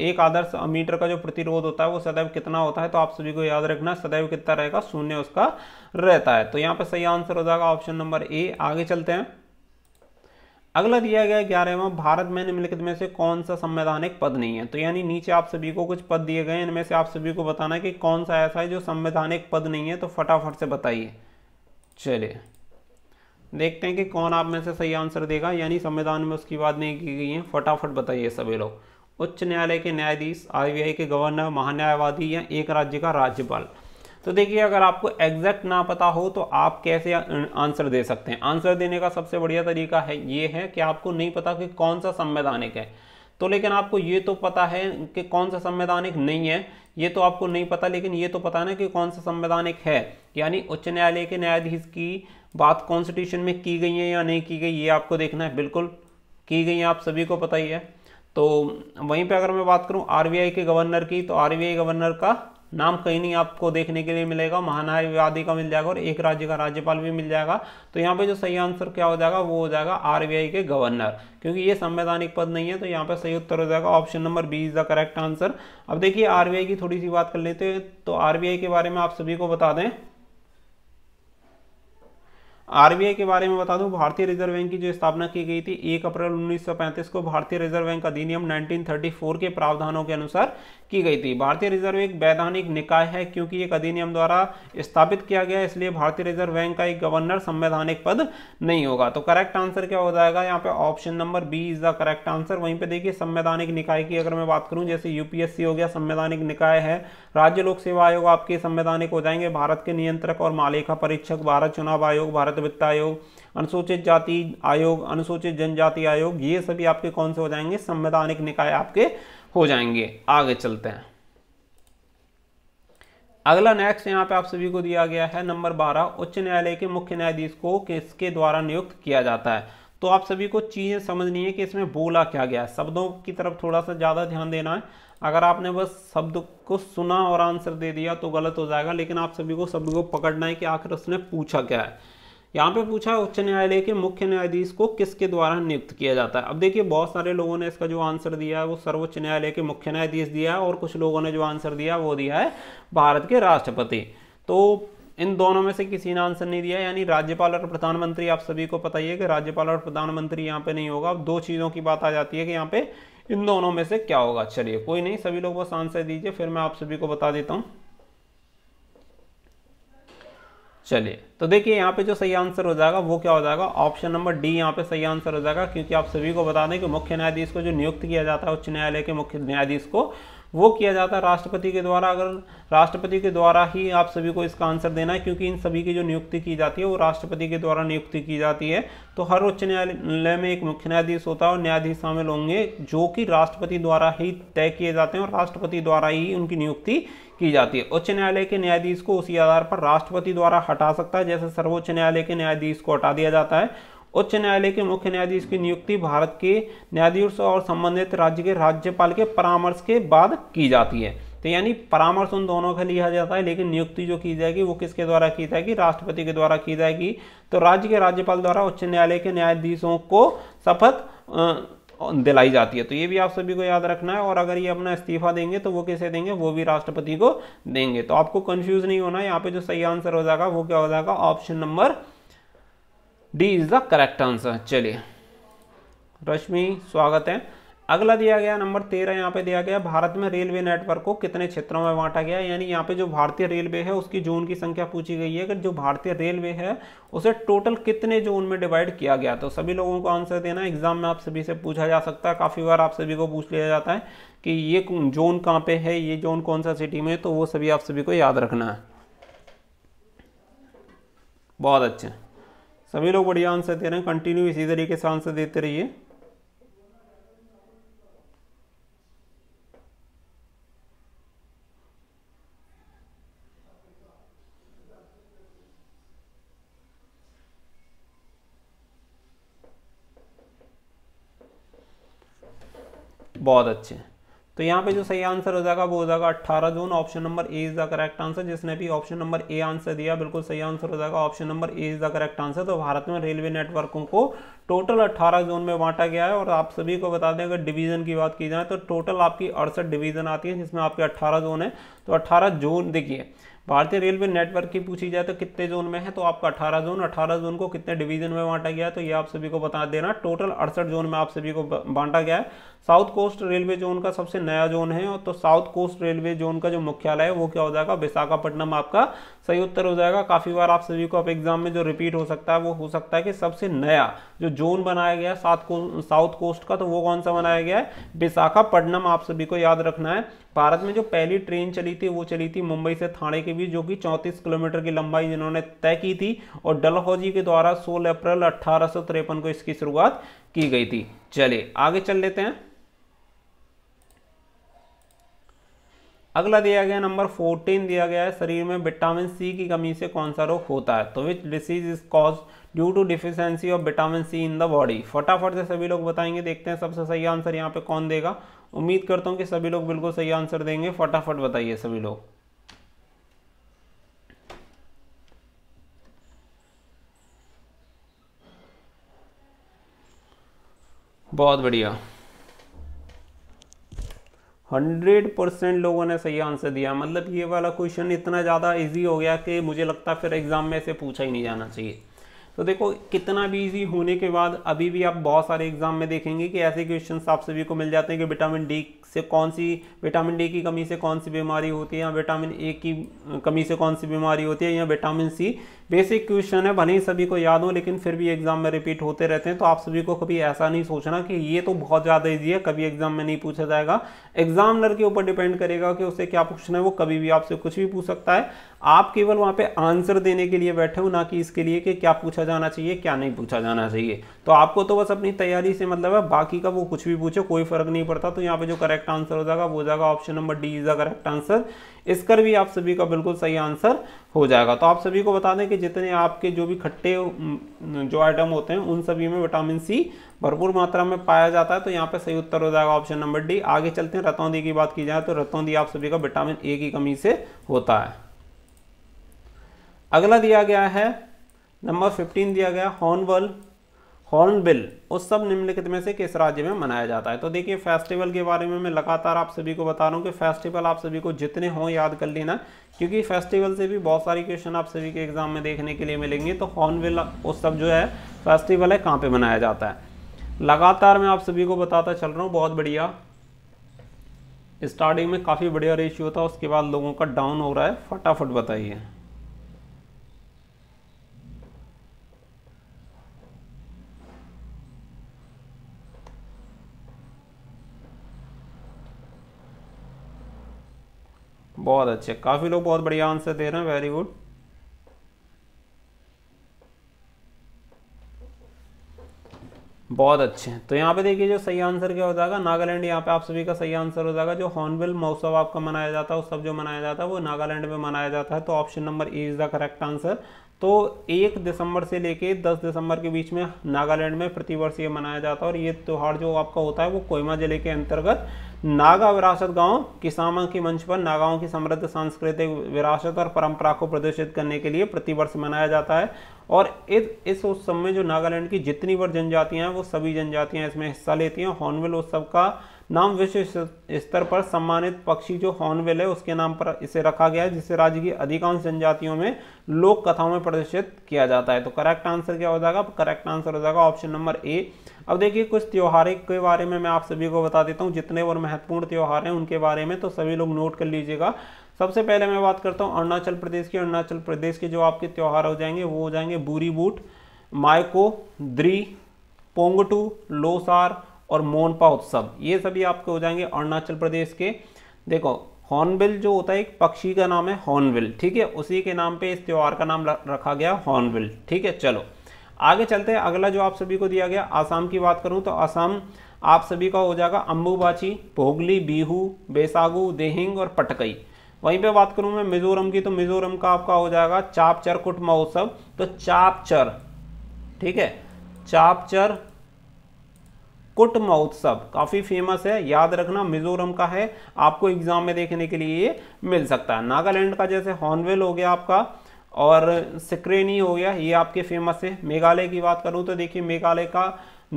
S1: एक आदर्श मीटर का जो प्रतिरोध होता है वो सदैव कितना होता है तो आप सभी को याद रखना सदैव कितना रहेगा शून्य उसका रहता है तो यहाँ पर सही आंसर हो जाएगा ऑप्शन नंबर ए आगे चलते हैं अगला दिया गया ग्यारहवा भारत में निम्नलिखित में से कौन सा संवैधानिक पद नहीं है तो यानी नीचे आप सभी को कुछ पद दिए गए इनमें से आप सभी को बताना कि कौन सा ऐसा है जो संवैधानिक पद नहीं है तो फटाफट से बताइए चलिए देखते हैं कि कौन आप में से सही आंसर देगा यानी संविधान में उसकी बात नहीं की गई है फटाफट बताइए सभी लोग उच्च न्यायालय के न्यायाधीश आरबीआई के गवर्नर महान्यायवादी या एक राज्य का राज्यपाल तो देखिए अगर आपको एग्जैक्ट ना पता हो तो आप कैसे आंसर दे सकते हैं आंसर देने का सबसे बढ़िया तरीका है ये है कि आपको नहीं पता कि कौन सा संवैधानिक है तो लेकिन आपको ये तो पता है कि कौन सा संवैधानिक नहीं है ये तो आपको नहीं पता लेकिन ये तो पता ना कि कौन सा संवैधानिक है यानी उच्च न्यायालय के न्यायाधीश की बात कॉन्स्टिट्यूशन में की गई है या नहीं की गई ये आपको देखना है बिल्कुल की गई है आप सभी को पता ही है तो वहीं पे अगर मैं बात करूं आरबीआई के गवर्नर की तो आरबीआई गवर्नर का नाम कहीं नहीं आपको देखने के लिए मिलेगा महानायवादी का मिल जाएगा और एक राज्य का राज्यपाल भी मिल जाएगा तो यहाँ पे जो सही आंसर क्या हो जाएगा वो हो जाएगा आरबीआई के गवर्नर क्योंकि ये संवैधानिक पद नहीं है तो यहाँ पे सही उत्तर हो जाएगा option number B is the correct answer अब देखिए आरबीआई की थोड़ी सी बात कर लेते हैं तो आरबीआई के बारे में आप सभी को बता दें आरबीआई के बारे में बता दूं भारतीय रिजर्व बैंक की जो स्थापना की गई थी 1 अप्रैल 1935 को भारतीय रिजर्व बैंक अधिनियम 1934 के प्रावधानों के अनुसार की गई थी भारतीय रिजर्व एक वैधानिक निकाय है क्योंकि एक अधिनियम द्वारा स्थापित किया गया इसलिए भारतीय रिजर्व बैंक का एक गवर्नर संवैधानिक पद नहीं होगा तो करेक्ट आंसर क्या हो जाएगा यहाँ पे option number B is the correct answer वहीं पे देखिए संवैधानिक निकाय की अगर मैं बात करूँ जैसे यूपीएससी हो गया संवैधानिक निकाय है राज्य लोक सेवा आयोग आपके संवैधानिक हो जाएंगे भारत के नियंत्रक और मालिका परीक्षक भारत चुनाव आयोग भारत वित्त आयोग अनुसूचित जाति आयोग अनुसूचित जनजाति आयोग ये सभी आपके कौन से हो जाएंगे संवैधानिक निकाय आपके हो जाएंगे आगे चलते हैं अगला नेक्स्ट यहाँ पे आप सभी को दिया गया है नंबर बारह उच्च न्यायालय के मुख्य न्यायाधीश को किसके द्वारा नियुक्त किया जाता है तो आप सभी को चीज़ें समझनी है कि इसमें बोला क्या गया है शब्दों की तरफ थोड़ा सा ज़्यादा ध्यान देना है अगर आपने बस शब्द को सुना और आंसर दे दिया तो गलत हो जाएगा लेकिन आप सभी को शब्द को पकड़ना है कि आखिर उसने पूछा क्या है यहाँ पे पूछा उच्च न्यायालय के मुख्य न्यायाधीश को किसके द्वारा नियुक्त किया जाता है अब देखिए बहुत सारे लोगों ने इसका जो आंसर दिया है वो सर्वोच्च न्यायालय के मुख्य न्यायाधीश दिया और कुछ लोगों ने जो आंसर दिया वो दिया है भारत के राष्ट्रपति तो इन दोनों में से किसी ने आंसर नहीं दिया यानी राज्यपाल और प्रधानमंत्री आप सभी को पता ही है कि राज्यपाल और प्रधानमंत्री यहाँ पे नहीं होगा अब दो चीज़ों की बात आ जाती है कि यहाँ पे इन दोनों में से क्या होगा चलिए कोई नहीं सभी लोग बस आंसर दीजिए फिर मैं आप सभी को बता देता हूँ चलिए तो देखिए यहाँ पे जो सही आंसर हो जाएगा वो क्या हो जाएगा ऑप्शन नंबर डी यहाँ पे सही आंसर हो जाएगा क्योंकि आप सभी को बता दें कि मुख्य न्यायाधीश को जो नियुक्त किया जाता है उच्च न्यायालय के मुख्य न्यायाधीश को वो किया जाता है राष्ट्रपति के द्वारा अगर राष्ट्रपति के द्वारा ही आप सभी को इसका आंसर देना है क्योंकि इन सभी की जो नियुक्ति की जाती है वो राष्ट्रपति के द्वारा नियुक्ति की जाती है तो हर उच्च न्यायालय में एक मुख्य न्यायाधीश होता है और न्यायाधीश शामिल होंगे जो कि राष्ट्रपति द्वारा ही तय किए जाते हैं और राष्ट्रपति द्वारा ही उनकी नियुक्ति की जाती है उच्च न्यायालय के न्यायाधीश को उसी आधार पर राष्ट्रपति द्वारा हटा सकता है जैसे सर्वोच्च न्यायालय के न्यायाधीश को हटा दिया जाता है उच्च न्यायालय के मुख्य न्यायाधीश की नियुक्ति भारत के न्यायाधीश और संबंधित राज्य के राज्यपाल के परामर्श के बाद की जाती है तो यानी परामर्श उन दोनों का लिया जाता है लेकिन नियुक्ति जो की जाएगी वो किसके द्वारा की जाएगी राष्ट्रपति के द्वारा की जाएगी तो राज्य के राज्यपाल द्वारा उच्च न्यायालय के न्यायाधीशों को शपथ दिलाई जाती है तो ये भी आप सभी को याद रखना है और अगर ये अपना इस्तीफा देंगे तो वो किसे देंगे वो भी राष्ट्रपति को देंगे तो आपको कंफ्यूज नहीं होना यहाँ पे जो सही आंसर हो जाएगा वो क्या हो जाएगा option number D is the correct answer चलिए रश्मि स्वागत है अगला दिया गया नंबर तेरह यहाँ पे दिया गया भारत में रेलवे नेटवर्क को कितने क्षेत्रों में बांटा गया यानी यहाँ पे जो भारतीय रेलवे है उसकी जोन की संख्या पूछी गई है कि जो भारतीय रेलवे है उसे टोटल कितने जोन में डिवाइड किया गया तो सभी लोगों को आंसर देना एग्जाम में आप सभी से पूछा जा सकता है काफ़ी बार आप सभी को पूछ लिया जाता है कि ये जोन कहाँ पे है ये जोन कौन सा सिटी में तो वो सभी आप सभी को याद रखना है बहुत अच्छे सभी लोग बढ़िया आंसर दे रहे हैं कंटिन्यू इसी तरीके से आंसर देते रहिए बहुत अच्छे तो यहाँ पे जो सही आंसर हो जाएगा वो हो जाएगा अट्ठारह जून option number A is the correct answer जिसने भी ऑप्शन नंबर ए आंसर दिया बिल्कुल सही आंसर हो जाएगा option number A is the correct answer तो भारत में रेलवे नेटवर्कों को टोटल 18 जोन में बांटा गया है और आप सभी को बता दें अगर डिवीजन की बात की जाए तो टोटल आपकी अड़सठ डिवीजन आती है जिसमें आपके अट्ठारह जोन है तो अट्ठारह जोन देखिए भारतीय रेलवे नेटवर्क की पूछी जाए तो कितने जोन में है तो आपका 18 जोन 18 जोन को कितने डिवीजन में बांटा गया है तो ये आप सभी को बता देना टोटल अड़सठ जोन में आप सभी को बांटा गया है साउथ कोस्ट रेलवे जोन का सबसे नया जोन है तो साउथ कोस्ट रेलवे जोन का जो मुख्यालय है वो क्या हो जाएगा विशाखापट्टनम आपका सही उत्तर हो जाएगा काफ़ी बार आप सभी को आप एग्जाम में जो रिपीट हो सकता है वो हो सकता है कि सबसे नया जो जोन बनाया गया साउथ को, साउथ कोस्ट का तो वो कौन सा बनाया गया है विशाखापट्टनम आप सभी को याद रखना है भारत में जो पहली ट्रेन चली थी वो चली थी मुंबई से थाने के बीच जो कि चौंतीस किलोमीटर की लंबाई जिन्होंने तय की थी और डलहौजी के द्वारा सोलह अप्रैल अठारह को इसकी शुरुआत की गई थी चलिए आगे चल लेते हैं अगला दिया गया नंबर फोर्टीन दिया गया है शरीर में विटामिन सी की कमी से कौन सा रोग होता है तो which disease is cause due to deficiency of vitamin C in the body फटाफट से सभी लोग बताएंगे देखते हैं सबसे सही आंसर यहाँ पे कौन देगा उम्मीद करता हूँ कि सभी लोग बिल्कुल सही आंसर देंगे फटाफट बताइए सभी लोग बहुत बढ़िया हंड्रेड परसेंट लोगों ने सही आंसर दिया मतलब ये वाला क्वेश्चन इतना ज़्यादा इजी हो गया कि मुझे लगता है फिर एग्ज़ाम में ऐसे पूछा ही नहीं जाना चाहिए तो देखो कितना भी इजी होने के बाद अभी भी आप बहुत सारे एग्जाम में देखेंगे कि ऐसे क्वेश्चन आप सभी को मिल जाते हैं कि विटामिन डी से कौन सी विटामिन डी की कमी से कौन सी बीमारी होती है या विटामिन ए की कमी से कौन सी बीमारी होती है या विटामिन सी बेसिक क्वेश्चन है भले ही सभी को याद हो लेकिन फिर भी एग्जाम में रिपीट होते रहते हैं तो आप सभी को कभी ऐसा नहीं सोचना कि ये तो बहुत ज़्यादा ईजी है कभी एग्जाम में नहीं पूछा जाएगा एग्जामिनर के ऊपर डिपेंड करेगा कि उससे क्या पूछना है वो कभी भी आपसे कुछ भी पूछ सकता है आप केवल वहाँ पे आंसर देने के लिए बैठे हो ना कि इसके लिए कि क्या पूछा जाना चाहिए क्या नहीं पूछा जाना चाहिए तो आपको तो बस अपनी तैयारी से मतलब है बाकी का वो कुछ भी पूछे कोई फर्क नहीं पड़ता तो यहाँ पे जो करेक्ट आंसर हो जाएगा वो जाएगा option number D is the correct answer इसका भी आप सभी का बिल्कुल सही आंसर हो जाएगा तो आप सभी को बता दें कि जितने आपके जो भी खट्टे जो आइटम होते हैं उन सभी में विटामिन सी भरपूर मात्रा में पाया जाता है तो यहाँ पे सही उत्तर हो जाएगा ऑप्शन नंबर डी आगे चलते हैं रतौंदी की बात की जाए तो रतौंदी आप सभी का विटामिन ए की कमी से होता है अगला दिया गया है नंबर फिफ्टीन दिया गया हॉर्नबल हॉर्नबिल उस सब निम्नलिखित में से किस राज्य में मनाया जाता है तो देखिए फेस्टिवल के बारे में मैं लगातार आप सभी को बता रहा हूँ कि फेस्टिवल आप सभी को जितने हों याद कर लेना क्योंकि फेस्टिवल से भी बहुत सारी क्वेश्चन आप सभी के एग्जाम में देखने के लिए मिलेंगे तो हॉर्नबिल उस सब जो है फेस्टिवल है कहाँ पर मनाया जाता है लगातार मैं आप सभी को बताता चल रहा हूँ बहुत बढ़िया स्टार्टिंग में काफ़ी बढ़िया रेशियो था उसके बाद लोगों का डाउन हो रहा है फटाफट बताइए बहुत अच्छे काफ़ी लोग बहुत बढ़िया आंसर दे रहे हैं वेरी गुड बहुत अच्छे हैं तो यहाँ पे देखिए जो सही आंसर क्या हो जाएगा नागालैंड यहाँ पे आप सभी का सही आंसर हो जाएगा जो हॉर्नबिल महोत्सव आपका मनाया जाता है वो सब जो मनाया जाता है वो नागालैंड में मनाया जाता है तो option number A is the correct answer तो एक दिसंबर से लेके दस दिसंबर के बीच में नागालैंड में प्रतिवर्ष ये मनाया जाता है और ये त्यौहार जो आपका होता है वो कोयमा जिले के अंतर्गत नागा विरासत गांव किसानों के मंच पर नागाओं की समृद्ध सांस्कृतिक विरासत और परंपरा को प्रदर्शित करने के लिए प्रतिवर्ष मनाया जाता है और इस इस उत्सव में जो नागालैंड की जितनी बार जनजातियां हैं वो सभी जनजातियां इसमें हिस्सा लेती हैं हॉर्नविल उत्सव का नाम विश्व स्तर पर सम्मानित पक्षी जो हॉर्नवेल है उसके नाम पर इसे रखा गया है जिसे राज्य की अधिकांश जनजातियों में लोक कथाओं में प्रदर्शित किया जाता है तो करेक्ट आंसर क्या हो जाएगा करेक्ट आंसर हो जाएगा ऑप्शन नंबर ए अब देखिए कुछ त्योहारों के बारे में मैं आप सभी को बता देता हूँ जितने और महत्वपूर्ण त्यौहार हैं उनके बारे में तो सभी लोग नोट कर लीजिएगा सबसे पहले मैं बात करता हूँ अरुणाचल प्रदेश के अरुणाचल प्रदेश के जो आपके त्यौहार हो जाएंगे वो हो जाएंगे बूरी बूट मायको द्री पोंगटू लोसार और मोनपा उत्सव ये सभी आपके हो जाएंगे अरुणाचल प्रदेश के देखो हॉर्नबिल जो होता है एक पक्षी का नाम है हॉर्नबिल ठीक है उसी के नाम पे इस त्यौहार का नाम रखा गया हॉर्नबिल ठीक है चलो आगे चलते हैं अगला जो आप सभी को दिया गया आसाम की बात करूँ तो आसाम आप सभी का हो जाएगा अम्बुबाची भोगली बीहू बेसागू देहिंग और पटकई वहीं पे बात करूं मैं मिजोरम की तो मिजोरम का आपका हो जाएगा चापचर कुट महोत्सव तो चापचर ठीक है चापचर कुट महोत्सव काफ़ी फेमस है याद रखना मिजोरम का है आपको एग्जाम में देखने के लिए ये मिल सकता है नागालैंड का जैसे हॉर्नवेल हो गया आपका और सिक्रेनी हो गया ये आपके फेमस है मेघालय की बात करूँ तो देखिए मेघालय का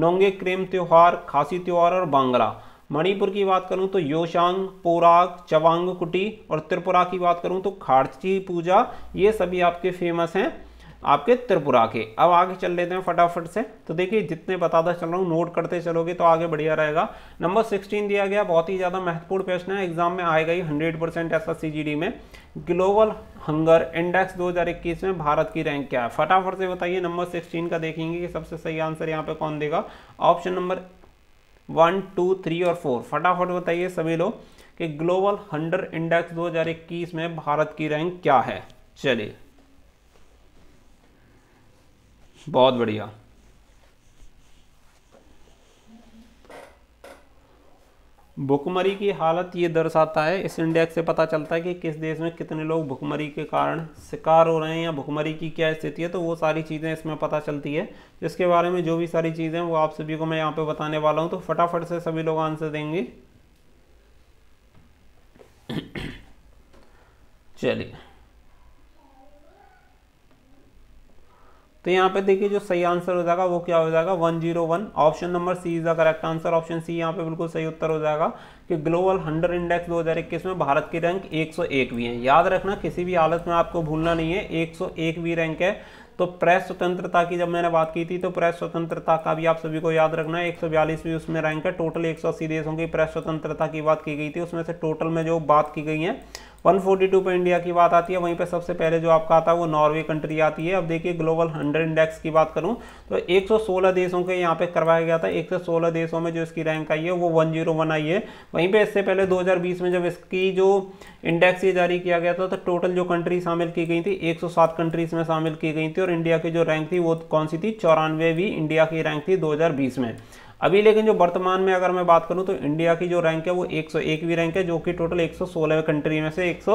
S1: नोंगे क्रेम त्यौहार खासी त्यौहार और बांगला मणिपुर की बात करूं तो योशांग पोराग चवांग कुटी और त्रिपुरा की बात करूं तो खारची पूजा ये सभी आपके फेमस हैं आपके त्रिपुरा के अब आगे चल लेते हैं फटाफट से तो देखिए जितने बताता चल रहा हूँ नोट करते चलोगे तो आगे बढ़िया रहेगा नंबर सिक्सटीन दिया गया बहुत ही ज़्यादा महत्वपूर्ण प्रश्न है एग्जाम में आएगा ही हंड्रेड परसेंट ऐसा सी में ग्लोबल हंगर इंडेक्स 2021 में भारत की रैंक क्या है फटाफट से बताइए नंबर सिक्सटीन का देखेंगे कि सबसे सही आंसर यहाँ पे कौन देगा option number one two three और फोर फटाफट बताइए सभी लोग कि ग्लोबल हंडर इंडेक्स 2021 में भारत की रैंक क्या है चलिए बहुत बढ़िया भुखमरी की हालत ये दर्शाता है इस इंडेक्स से पता चलता है कि किस देश में कितने लोग भुखमरी के कारण शिकार हो रहे हैं या भुखमरी की क्या स्थिति है तो वो सारी चीज़ें इसमें पता चलती है जिसके बारे में जो भी सारी चीज़ें वो आप सभी को मैं यहाँ पे बताने वाला हूँ तो फटाफट से सभी लोग आंसर देंगे (coughs) चलिए तो यहाँ पे देखिए जो सही आंसर हो जाएगा वो क्या हो जाएगा one zero one option number C is the correct answer option C यहाँ पे बिल्कुल सही उत्तर हो जाएगा कि ग्लोबल हंडर इंडेक्स 2021 में भारत की रैंक 101वीं है याद रखना किसी भी हालत में आपको भूलना नहीं है 101वीं रैंक है तो प्रेस स्वतंत्रता की जब मैंने बात की थी तो प्रेस स्वतंत्रता का भी आप सभी को याद रखना है एक भी उसमें रैंक है टोटल 180 देशों की प्रेस स्वतंत्रता की बात की गई थी उसमें से टोटल में जो बात की गई है 142 पे इंडिया की बात आती है वहीं पे सबसे पहले जो आपका आता है वो नॉर्वे कंट्री आती है अब देखिए ग्लोबल 100 इंडेक्स की बात करूं तो 116 देशों के यहाँ पे करवाया गया था 116 देशों में जो इसकी रैंक आई है वो 101 आई है वहीं पे इससे पहले 2020 में जब इसकी जो इंडेक्स ये जारी किया गया था तो टोटल जो कंट्री शामिल की गई थी सात कंट्रीज में शामिल की गई थी और इंडिया की जो रैंक थी वो कौन सी थी चौरानवे इंडिया की रैंक थी दो में अभी लेकिन जो वर्तमान में अगर मैं बात करूँ तो इंडिया की जो रैंक है वो एक सौ रैंक है जो कि टोटल एक कंट्री में से एक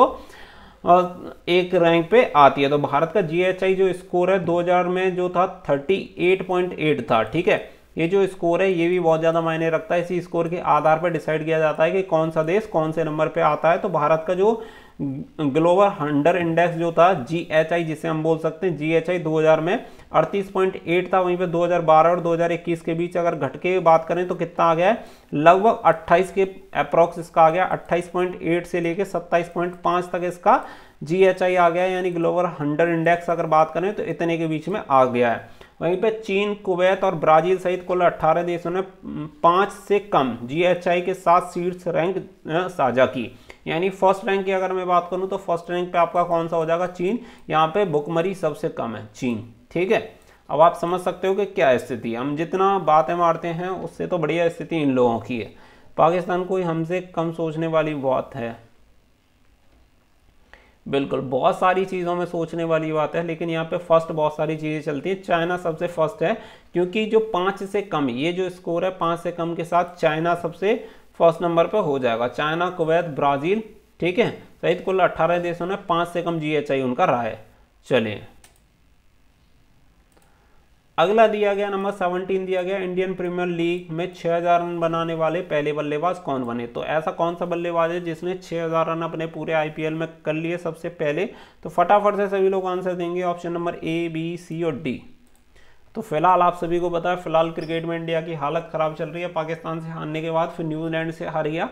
S1: और एक रैंक पे आती है तो भारत का जीएचआई जो स्कोर है 2000 में जो था 38.8 था ठीक है ये जो स्कोर है ये भी बहुत ज़्यादा मायने रखता है इसी स्कोर के आधार पर डिसाइड किया जाता है कि कौन सा देश कौन से नंबर पे आता है तो भारत का जो ग्लोबल हंडर इंडेक्स जो था जी एच आई जिसे हम बोल सकते हैं जी एच आई दो हज़ार में अड़तीस पॉइंट एट था वहीं पे 2012 और 2021 के बीच अगर घटके बात करें तो कितना आ गया है लगभग 28 के अप्रॉक्स इसका आ गया 28.8 से लेके 27.5 तक इसका जी एच आई आ गया है यानी ग्लोबल हंडर इंडेक्स अगर बात करें तो इतने के बीच में आ गया है वहीं पे चीन कुवैत और ब्राज़ील सहित कुल 18 देशों ने पाँच से कम जी एच आई के साथ सीट्स रैंक साझा की यानी फर्स्ट रैंक की अगर मैं बात करूँ तो फर्स्ट रैंक पे आपका कौन सा हो जाएगा चीन यहाँ पे भुखमरी सबसे कम है चीन ठीक है अब आप समझ सकते हो कि क्या स्थिति हम जितना बातें मारते हैं उससे तो बढ़िया स्थिति इन लोगों की है पाकिस्तान कोई हमसे कम सोचने वाली बात है बिल्कुल बहुत सारी चीज़ों में सोचने वाली बात है लेकिन यहाँ पे फर्स्ट बहुत सारी चीज़ें चलती है चाइना सबसे फर्स्ट है क्योंकि जो पाँच से कम ये जो स्कोर है पाँच से कम के साथ चाइना सबसे फर्स्ट नंबर पे हो जाएगा चाइना कुवैत ब्राज़ील ठीक है सहित कुल 18 देशों ने पांच से कम जीएचआई उनका रहा है चलिए अगला दिया गया नंबर 17 दिया गया इंडियन प्रीमियर लीग में 6000 रन बनाने वाले पहले बल्लेबाज कौन बने तो ऐसा कौन सा बल्लेबाज है जिसने 6000 रन अपने पूरे आईपीएल में कर लिए सबसे पहले तो फटाफट से सभी लोग आंसर देंगे option number A B C और डी तो फिलहाल आप सभी को बताया फिलहाल क्रिकेट में इंडिया की हालत ख़राब चल रही है पाकिस्तान से हारने के बाद फिर न्यूजीलैंड से हार गया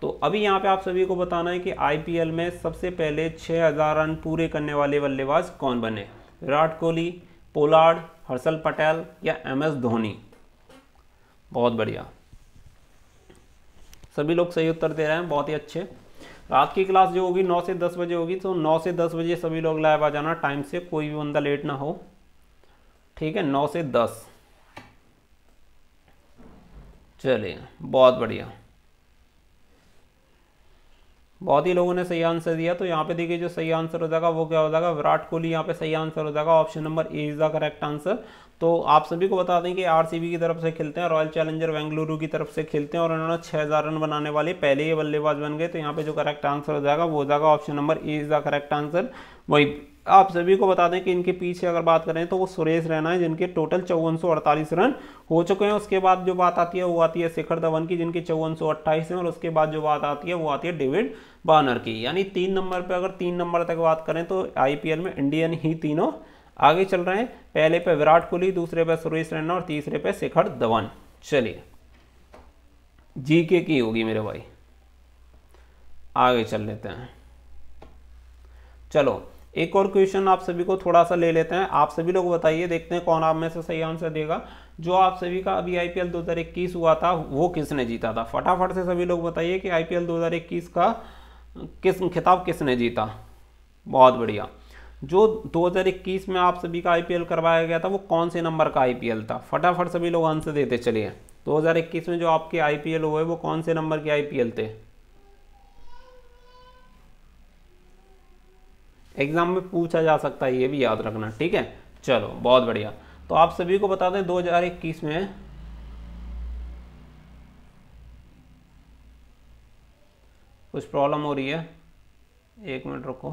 S1: तो अभी यहाँ पे आप सभी को बताना है कि आईपीएल में सबसे पहले 6000 रन पूरे करने वाले बल्लेबाज कौन बने विराट कोहली पोलार्ड हर्षल पटेल या एम एस धोनी बहुत बढ़िया सभी लोग सही उत्तर दे रहे हैं बहुत ही अच्छे रात की क्लास जो होगी 9 से 10 बजे होगी तो 9 से 10 बजे सभी लोग लाइव आ जाना टाइम से कोई भी बंदा लेट ना हो ठीक है नौ से दस चलिए बहुत बढ़िया बहुत ही लोगों ने सही आंसर दिया तो यहाँ पे देखिए जो सही आंसर हो जाएगा वो क्या हो जाएगा विराट कोहली यहाँ पे सही आंसर हो जाएगा option number A is the correct answer तो आप सभी को बता दें कि आरसीबी की तरफ से खेलते हैं रॉयल चैलेंजर बेंगलुरु की तरफ से खेलते हैं और उन्होंने छह हज़ार रन बनाने वाले पहले ही बल्लेबाज बन गए तो यहाँ पे जो करेक्ट आंसर हो जाएगा वो हो जाएगा option number A is the correct answer वही आप सभी को बता दें कि इनके पीछे अगर बात करें तो वो सुरेश रैना है जिनके टोटल चौवन रन हो चुके हैं उसके बाद जो बात आती है वो आती है शिखर धवन की जिनके चौवन हैं और उसके बाद जो बात आती है वो आती है डेविड बानर की यानी तीन नंबर पर अगर तीन नंबर तक बात करें तो आईपीएल में इंडियन ही तीनों आगे चल रहे हैं पहले पे विराट कोहली दूसरे पे सुरेश रैना और तीसरे पे शिखर धवन चलिए जीके की होगी मेरे भाई आगे चल लेते हैं चलो एक और क्वेश्चन आप सभी को थोड़ा सा ले लेते हैं आप सभी लोग बताइए देखते हैं कौन आप में से सही आंसर देगा जो आप सभी का अभी आईपीएल 2021 हुआ था वो किसने जीता था फटाफट से सभी लोग बताइए कि आईपीएल 2021 का किस खिताब किसने जीता बहुत बढ़िया जो 2021 में आप सभी का आईपीएल करवाया गया था वो कौन से नंबर का आईपीएल था फटाफट सभी लोग आंसर देते चलिए 2021 में जो आपके आईपीएल हुए वो कौन से नंबर के आईपीएल थे एग्जाम में पूछा जा सकता है ये भी याद रखना ठीक है चलो बहुत बढ़िया तो आप सभी को बता दें 2021 में कुछ प्रॉब्लम हो रही है एक मिनट रुको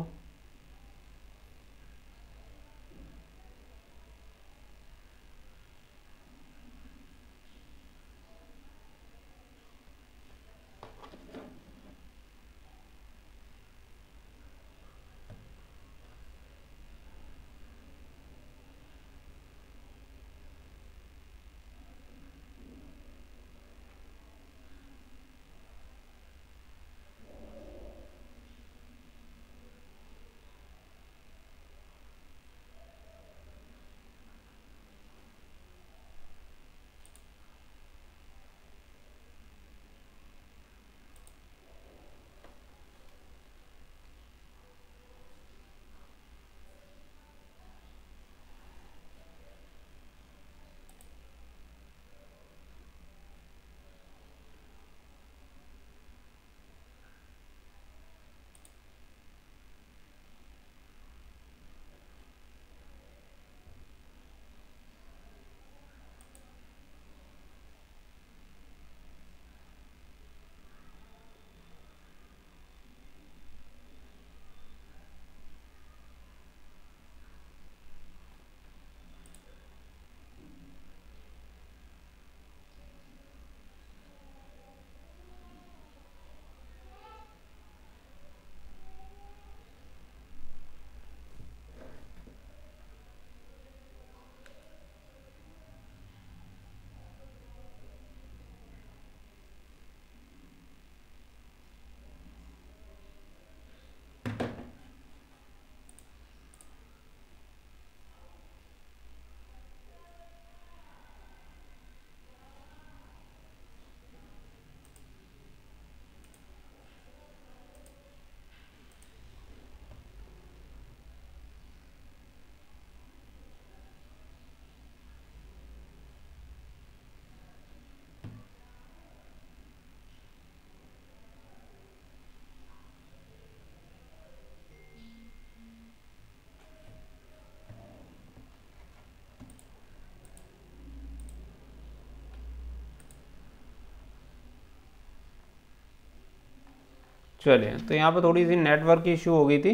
S1: चलिए तो यहाँ पे थोड़ी सी नेटवर्क की इशू हो गई थी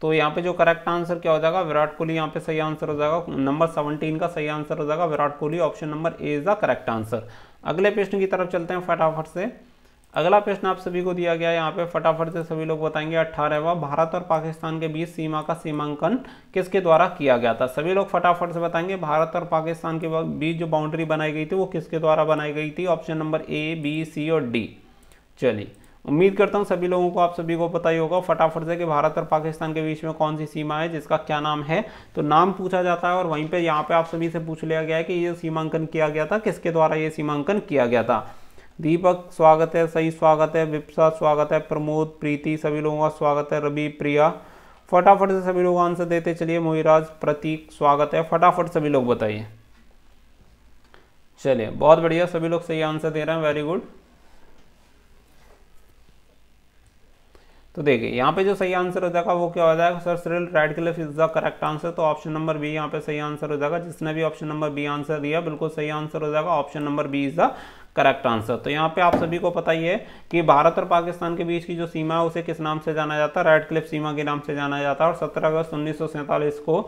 S1: तो यहाँ पे जो करेक्ट आंसर क्या हो जाएगा विराट कोहली यहाँ पे सही आंसर हो जाएगा नंबर 17 का सही आंसर हो जाएगा Virat Kohli option number A is the correct answer अगले प्रश्न की तरफ चलते हैं फटाफट से अगला प्रश्न आप सभी को दिया गया है यहाँ पे फटाफट से सभी लोग बताएंगे अट्ठारहवा भारत और पाकिस्तान के बीच सीमा का सीमांकन किसके द्वारा किया गया था सभी लोग फटाफट से बताएंगे भारत और पाकिस्तान के बीच जो बाउंड्री बनाई गई थी वो किसके द्वारा बनाई गई थी option number A B C और डी चलिए उम्मीद करता हूँ सभी लोगों को आप सभी को पता ही होगा फटाफट से कि भारत और पाकिस्तान के बीच में कौन सी सीमा है जिसका क्या नाम है तो नाम पूछा जाता है और वहीं पर यहाँ पर आप सभी से पूछ लिया गया है कि ये सीमांकन किया गया था किसके द्वारा ये सीमांकन किया गया था दीपक स्वागत है सही स्वागत है विपसा स्वागत है प्रमोद प्रीति सभी लोगों का स्वागत है रवि प्रिया फटाफट से सभी लोग आंसर देते चलिए मोहिराज प्रतीक स्वागत है फटाफट सभी लोग बताइए चलिए बहुत बढ़िया सभी लोग सही आंसर दे रहे हैं वेरी गुड तो देखिए यहाँ पे जो सही आंसर हो जाएगा वो क्या हो जाएगा sir Cyril Radcliffe is the correct answer तो ऑप्शन नंबर बी यहाँ पे सही आंसर हो जाएगा जिसने भी ऑप्शन नंबर बी आंसर दिया बिल्कुल सही आंसर हो जाएगा option number B is the correct answer तो यहाँ पे आप सभी को पता ही है कि भारत और पाकिस्तान के बीच की जो सीमा है उसे किस नाम से जाना जाता है रेड सीमा के नाम से जाना जाता है और सत्रह अगस्त उन्नीस को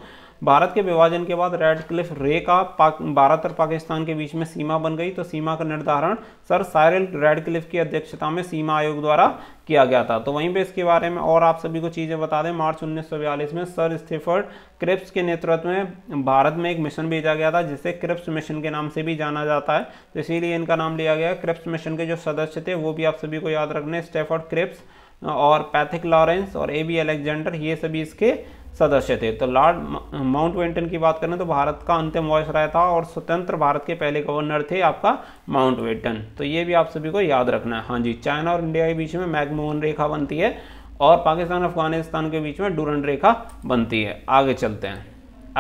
S1: भारत के विभाजन के बाद रेड क्लिफ रे का भारत और पाकिस्तान के बीच में सीमा बन गई तो सीमा का निर्धारण सर साइरल रेड क्लिफ की अध्यक्षता में सीमा आयोग द्वारा किया गया था तो वहीं पे इसके बारे में और आप सभी को चीज़ें बता दें मार्च उन्नीस में सर स्टेफर्ड क्रिप्स के नेतृत्व में भारत में एक मिशन भेजा गया था जिसे क्रिप्स मिशन के नाम से भी जाना जाता है तो इसीलिए इनका नाम लिया गया क्रिप्स मिशन के जो सदस्य थे वो भी आप सभी को याद रखने स्टेफर्ड क्रिप्स और पैथिक लॉरेंस और ए बी अलेक्जेंडर ये सभी इसके सदस्य थे तो लॉर्ड माउंट की बात करें तो भारत का अंतिम वॉयस राय था और स्वतंत्र भारत के पहले गवर्नर थे आपका माउंट वेटन तो ये भी आप सभी को याद रखना है हाँ जी चाइना और इंडिया के बीच में मैगमोहन रेखा बनती है और पाकिस्तान अफगानिस्तान के बीच में डूरन रेखा बनती है आगे चलते हैं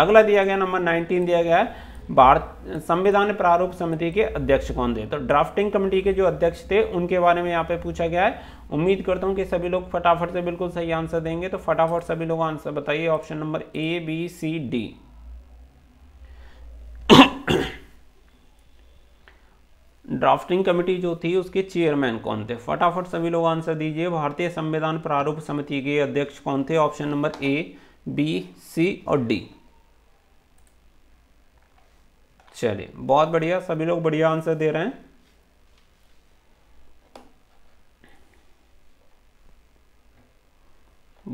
S1: अगला दिया गया नंबर नाइनटीन दिया गया है भारत संविधान प्रारूप समिति के अध्यक्ष कौन थे तो ड्राफ्टिंग कमेटी के जो अध्यक्ष थे उनके बारे में यहाँ पे पूछा गया है उम्मीद करता हूँ कि सभी लोग फटाफट से बिल्कुल सही आंसर देंगे तो फटाफट सभी लोग आंसर बताइए option number A B C D drafting committee जो थी उसके चेयरमैन कौन थे फटाफट सभी लोग आंसर दीजिए भारतीय संविधान प्रारूप समिति के अध्यक्ष कौन थे option number A B C और डी चलिए बहुत बढ़िया सभी लोग बढ़िया आंसर दे रहे हैं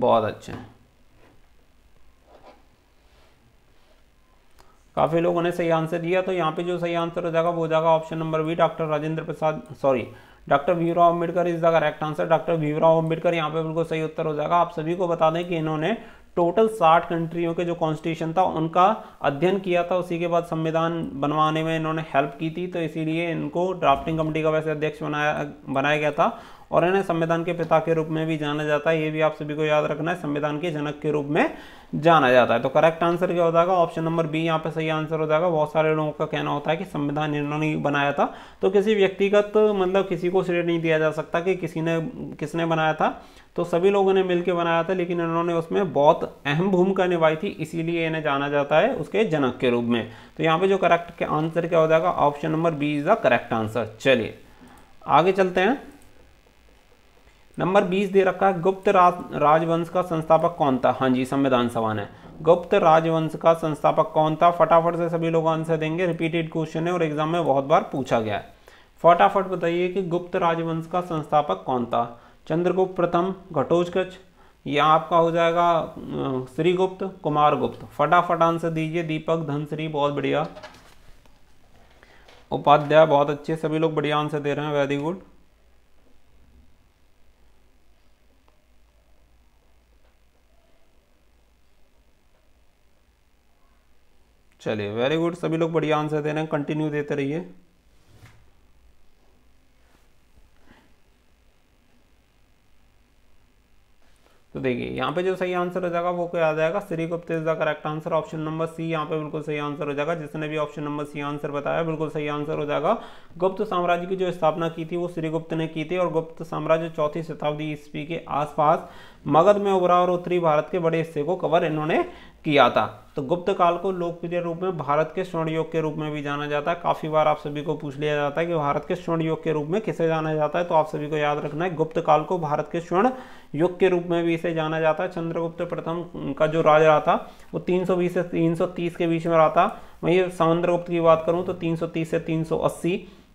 S1: बहुत अच्छे काफ़ी लोगों ने सही आंसर दिया तो यहाँ पे जो सही आंसर हो जाएगा वो हो जाएगा option number B doctor Rajendra Prasad sorry doctor Bhimrao Ambedkar is the correct answer doctor Bhimrao Ambedkar यहाँ पे बिल्कुल सही उत्तर हो जाएगा आप सभी को बता दें कि इन्होंने टोटल साठ कंट्रियों के जो कॉन्स्टिट्यूशन था उनका अध्ययन किया था उसी के बाद संविधान बनवाने में इन्होंने हेल्प की थी तो इसीलिए इनको ड्राफ्टिंग कमेटी का वैसे अध्यक्ष बनाया बनाया गया था और इन्हें संविधान के पिता के रूप में भी जाना जाता है ये भी आप सभी को याद रखना है संविधान के जनक के रूप में जाना जाता है तो करेक्ट आंसर क्या हो जाएगा ऑप्शन नंबर बी यहाँ पे सही आंसर हो जाएगा बहुत सारे लोगों का कहना होता है कि संविधान इन्होंने बनाया था तो किसी व्यक्तिगत मतलब किसी को श्रेय नहीं दिया जा सकता कि किसी ने किसने बनाया था तो सभी लोगों ने मिलकर बनाया था लेकिन इन्होंने उसमें बहुत अहम भूमिका निभाई थी इसीलिए इन्हें जाना जाता है उसके जनक के रूप में तो यहाँ पे जो करेक्ट आंसर क्या हो जाएगा option number B is the correct answer चलिए आगे चलते हैं नंबर बीस दे रखा है गुप्त राज राजवंश का संस्थापक कौन था हाँ जी संविधान सभा ने गुप्त राजवंश का संस्थापक कौन था फटाफट से सभी लोग आंसर देंगे रिपीटेड क्वेश्चन है और एग्जाम में बहुत बार पूछा गया है फटाफट बताइए कि गुप्त राजवंश का संस्थापक कौन था चंद्रगुप्त प्रथम घटोत्कच या आपका हो जाएगा श्रीगुप्त कुमार गुप्त फटाफट आंसर दीजिए दीपक धनश्री बहुत बढ़िया उपाध्याय बहुत अच्छे सभी लोग बढ़िया आंसर दे रहे हैं वेरी गुड चलिए वेरी गुड सभी लोग बढ़िया आंसर दे रहे हैं कंटिन्यू देते रहिए तो देखिए यहाँ पे जो सही आंसर हो जाएगा वो क्या आ जाएगा Shri Gupta is the correct answer option number C यहाँ पे बिल्कुल सही आंसर हो जाएगा जिसने भी ऑप्शन नंबर सी आंसर बताया बिल्कुल सही आंसर हो जाएगा गुप्त साम्राज्य की जो स्थापना की थी वो श्रीगुप्त ने की थी और गुप्त साम्राज्य चौथी शताब्दी ईस्वी के आसपास मगध में उभरा और उत्तरी भारत के बड़े हिस्से को कवर इन्होंने किया था तो गुप्त काल को लोकप्रिय रूप में भारत के स्वर्ण युग के रूप में भी जाना जाता है काफ़ी बार आप सभी को पूछ लिया जाता है कि भारत के स्वर्ण युग के रूप में किसे जाना जाता है तो आप सभी को याद रखना है गुप्त काल को भारत के स्वर्ण युग के रूप में भी इसे जाना जाता है चंद्रगुप्त प्रथम का जो राज रहा था वो 320 से 330 के बीच में रहा था वही समुद्रगुप्त की बात करूँ तो तीन से तीन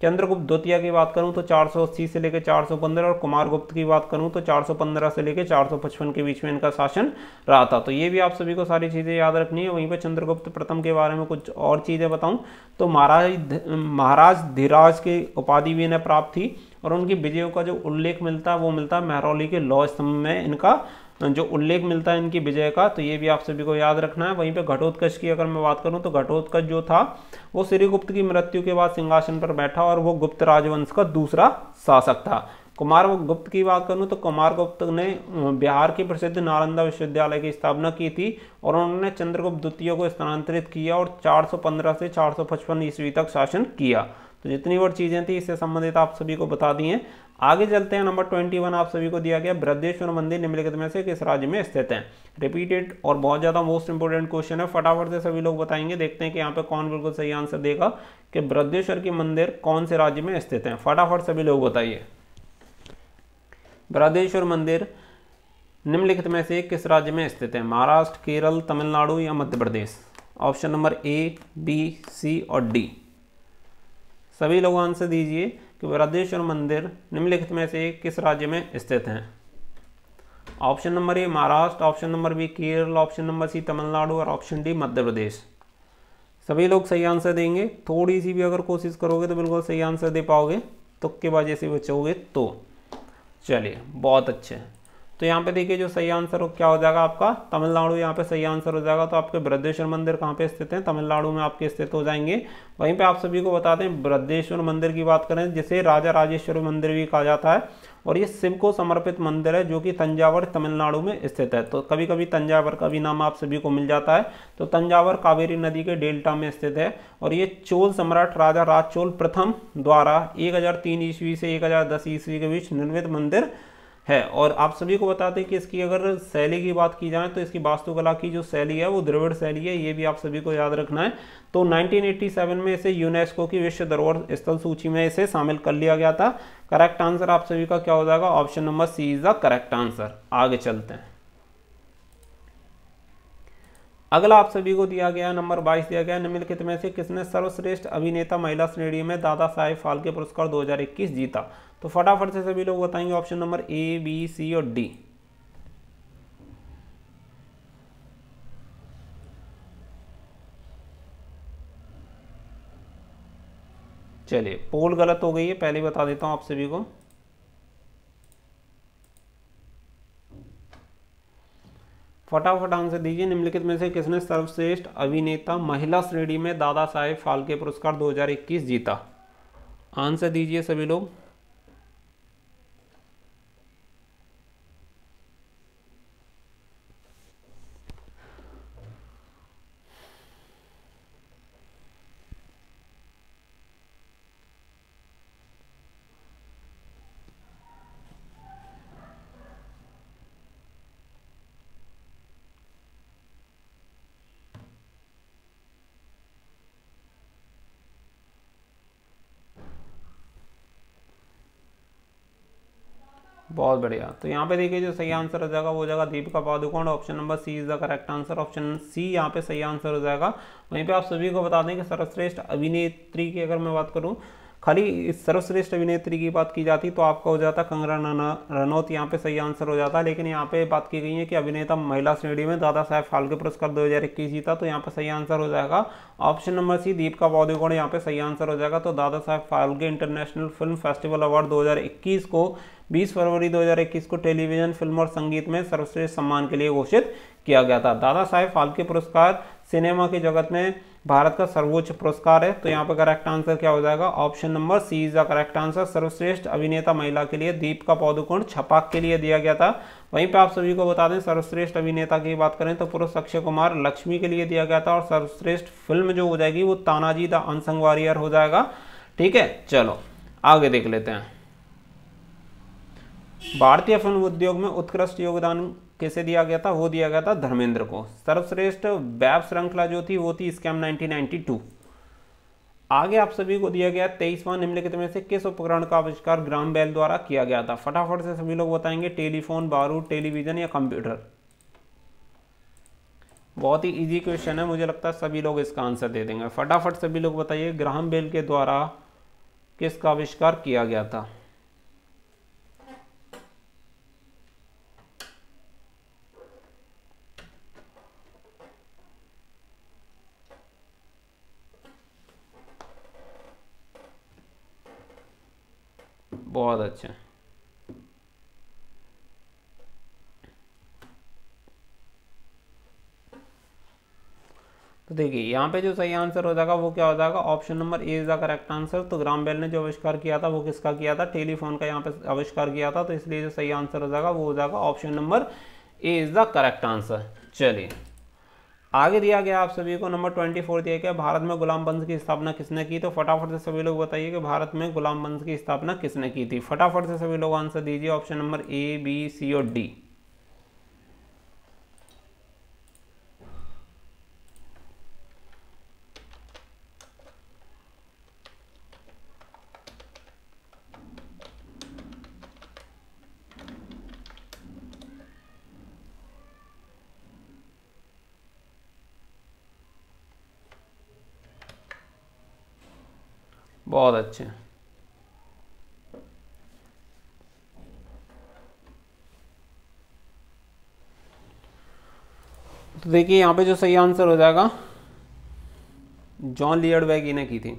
S1: चंद्रगुप्त द्वितीय की बात करूँ तो 480 से लेकर 415 और कुमार गुप्त की बात करूँ तो 415 से लेकर 455 के बीच में इनका शासन रहा था तो ये भी आप सभी को सारी चीज़ें याद रखनी है वहीं पर चंद्रगुप्त प्रथम के बारे में कुछ और चीज़ें बताऊं तो महाराज महाराज धीराज की उपाधि भी इन्हें प्राप्त थी और उनकी विजयों का जो उल्लेख मिलता है वो मिलता है मेहरौली के लॉ स्तंभ में इनका तो जो उल्लेख मिलता है इनकी विजय का तो ये भी आप सभी को याद रखना है वहीं पे घटोत्कच की अगर मैं बात करूँ तो घटोत्कच जो था वो श्रीगुप्त की मृत्यु के बाद सिंहासन पर बैठा और वो गुप्त राजवंश का दूसरा शासक था कुमार गुप्त की बात करूँ तो कुमार गुप्त ने बिहार के प्रसिद्ध नालंदा विश्वविद्यालय की स्थापना की थी और उन्होंने चंद्रगुप्त द्वितीय को स्थानांतरित किया और 415 से 455 ईस्वी तक शासन किया तो जितनी और चीज़ें थी इससे संबंधित आप सभी को बता दी हैं आगे चलते हैं नंबर ट्वेंटी वन आप सभी को दिया गया बृद्धेश्वर मंदिर निम्नलिखित में से किस राज्य में स्थित है रिपीटेड और बहुत ज़्यादा मोस्ट इंपोर्टेंट क्वेश्चन है फटाफट से सभी लोग बताएंगे देखते हैं कि यहाँ पे कौन बिल्कुल सही आंसर देगा कि बृद्धेश्वर की मंदिर कौन से राज्य में स्थित है फटाफट सभी लोग बताइए बृद्धेश्वर मंदिर निम्नलिखित में से किस राज्य में स्थित है महाराष्ट्र केरल तमिलनाडु या मध्य प्रदेश option number A B C और डी सभी लोग आंसर दीजिए कि वृद्धेश्वर मंदिर निम्नलिखित में से किस राज्य में स्थित हैं option number A Maharashtra option number B Kerala option number C Tamil Nadu और ऑप्शन डी मध्य प्रदेश सभी लोग सही आंसर देंगे थोड़ी सी भी अगर कोशिश करोगे तो बिल्कुल सही आंसर दे पाओगे बाद जैसे बचोगे तो चलिए बहुत अच्छे तो यहाँ पे देखिए जो सही आंसर हो क्या हो जाएगा आपका तमिलनाडु यहाँ पे सही आंसर हो जाएगा तो आपके ब्रद्धेश्वर मंदिर कहाँ पे स्थित हैं तमिलनाडु में आपके स्थित हो जाएंगे वहीं पे आप सभी को बताते हैं ब्रद्धेश्वर मंदिर की बात करें जिसे राजा राजेश्वर मंदिर भी कहा जाता है और ये शिव को समर्पित मंदिर है जो कि तंजावर तमिलनाडु में स्थित है तो कभी कभी तंजावर का भी नाम आप सभी को मिल जाता है तो तंजावर कावेरी नदी के डेल्टा में स्थित है और ये चोल सम्राट राजा राज चोल प्रथम द्वारा 1003 ईस्वी से 1010 ईस्वी के बीच निर्मित मंदिर है और आप सभी को बताते दें कि इसकी अगर शैली की बात की जाए तो इसकी वास्तुकला की जो शैली है वो द्रविड़ शैली है ये भी आप सभी को याद रखना है तो 1987 में इसे यूनेस्को की विश्व धरोहर स्थल सूची में इसे शामिल कर लिया गया था करेक्ट आंसर आप सभी का क्या हो जाएगा option number C is the correct answer आगे चलते हैं अगला आप सभी को दिया गया नंबर 22 दिया गया निम्नलिखित में से किसने सर्वश्रेष्ठ अभिनेता महिला श्रेणी में दादा साहेब फाल्के पुरस्कार 2021 जीता तो फटाफट से सभी लोग बताएंगे option number A B C और डी चलिए पोल गलत हो गई है पहले बता देता हूं आप सभी को फटाफट आंसर दीजिए निम्नलिखित में से किसने सर्वश्रेष्ठ अभिनेता महिला श्रेणी में दादा साहेब फाल्के पुरस्कार 2021 जीता आंसर दीजिए सभी लोग बहुत बढ़िया तो यहाँ पे देखिए जो सही आंसर हो जाएगा वो हो जाएगा Deepika Padukone option number C is the correct answer option C यहाँ पे सही आंसर हो जाएगा वहीं पे आप सभी को बता दें कि सर्वश्रेष्ठ अभिनेत्री की अगर मैं बात करूँ खाली इस सर्वश्रेष्ठ अभिनेत्री की बात की जाती तो आपका हो जाता कंगना रनौत यहाँ पे सही आंसर हो जाता लेकिन यहाँ पे बात की गई है कि अभिनेता महिला श्रेणी में दादा साहेब फाल्के पुरस्कार 2021 जीता तो यहाँ पे सही आंसर हो जाएगा option number C Deepika Padukone यहाँ पे सही आंसर हो जाएगा तो Dada Saheb Phalke international film festival award दो को 20 फरवरी 2021 को टेलीविजन फिल्म और संगीत में सर्वश्रेष्ठ सम्मान के लिए घोषित किया गया था दादा साहेब फाल्के पुरस्कार सिनेमा के जगत में भारत का सर्वोच्च पुरस्कार है तो यहाँ पर करेक्ट आंसर क्या हो जाएगा option number C is the correct answer सर्वश्रेष्ठ अभिनेता महिला के लिए दीप का पौधकोण छपाक के लिए दिया गया था वहीं पे आप सभी को बता दें सर्वश्रेष्ठ अभिनेता की बात करें तो पुरुष अक्षय कुमार लक्ष्मी के लिए दिया गया था और सर्वश्रेष्ठ फिल्म जो हो जाएगी वो तानाजी द अनसंग वॉरियर हो जाएगा ठीक है चलो आगे देख लेते हैं भारतीय फिल्म उद्योग में उत्कृष्ट योगदान किसे दिया गया था वो दिया गया था धर्मेंद्र को सर्वश्रेष्ठ वैब श्रृंखला जो थी वो थी स्कैम 1992 आगे आप सभी को दिया गया तेईसवा निम्नलिखित में से किस उपकरण का आविष्कार ग्राम बेल द्वारा किया गया था फटाफट से सभी लोग बताएंगे टेलीफोन बारूद टेलीविजन या कंप्यूटर बहुत ही इजी क्वेश्चन है मुझे लगता है सभी लोग इसका आंसर दे देंगे फटाफट सभी लोग बताइए ग्राम बेल के द्वारा किसका आविष्कार किया गया था बहुत अच्छा तो देखिए यहाँ पे जो सही आंसर हो जाएगा वो क्या हो जाएगा option number A is the correct answer तो ग्राम बेल ने जो आविष्कार किया था वो किसका किया था टेलीफोन का यहाँ पे आविष्कार किया था तो इसलिए जो सही आंसर हो जाएगा वो हो जाएगा option number A is the correct answer चलिए आगे दिया गया आप सभी को नंबर ट्वेंटी फोर दिया गया भारत में गुलाम बंद की स्थापना किसने की तो फटाफट से सभी लोग बताइए कि भारत में गुलाम बंद की स्थापना किसने की थी फटाफट से सभी लोग आंसर दीजिए option number A B C और डी बहुत अच्छे तो देखिए यहां पे जो सही आंसर हो जाएगा जॉन लियर्ड वैगी ने की थी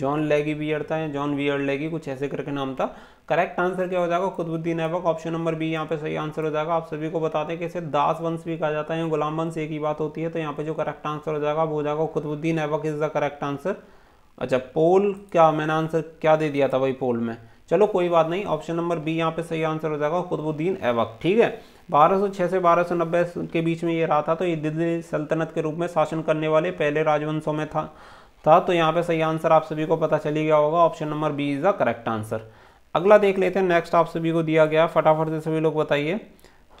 S1: जॉन लेगी बियर था या जॉन वियर्ड लेगी कुछ ऐसे करके नाम था करेक्ट आंसर क्या हो जाएगा Qutbuddin Aibak option number B यहाँ पे सही आंसर हो जाएगा आप सभी को बताते हैं कि इसे दास वंश भी कहा जाता है गुलाम वंश एक ही बात होती है तो यहाँ पे जो करेक्ट आंसर हो जाएगा वो हो जाएगा Qutbuddin Aibak is the correct answer अच्छा पोल क्या मैंने आंसर क्या दे दिया था भाई पोल में चलो कोई बात नहीं ऑप्शन नंबर बी यहाँ पे सही आंसर हो जाएगा खुदबुद्दीन ऐबक ठीक है 1206 से 1290 के बीच में ये रहा था तो ये दिल्ली सल्तनत के रूप में शासन करने वाले पहले राजवंशों में था था तो यहाँ पे सही आंसर आप सभी को पता चली गया होगा option number B is the correct answer अगला देख लेते हैं नेक्स्ट आप सभी को दिया गया फटाफट से सभी लोग बताइए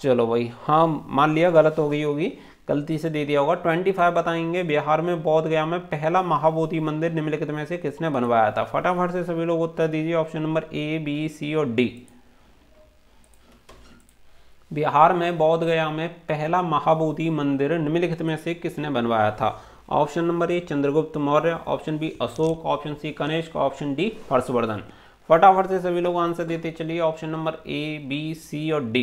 S1: चलो भाई हाँ मान लिया गलत हो गई होगी गलती से दे दिया होगा ट्वेंटी फाइव बताएंगे बिहार में बौद्ध गया में पहला महाबोधि मंदिर निम्नलिखित में से किसने बनवाया था फटाफट से सभी लोग उत्तर दीजिए option number A B C और डी बिहार में बौद्ध गया में पहला महाबोधि मंदिर निम्नलिखित में से किसने बनवाया था option number A Chandragupta Maurya option B Ashoka option C Kanishka option D Harshvardhan फटाफट से सभी लोग आंसर देते चलिए option number A B C और डी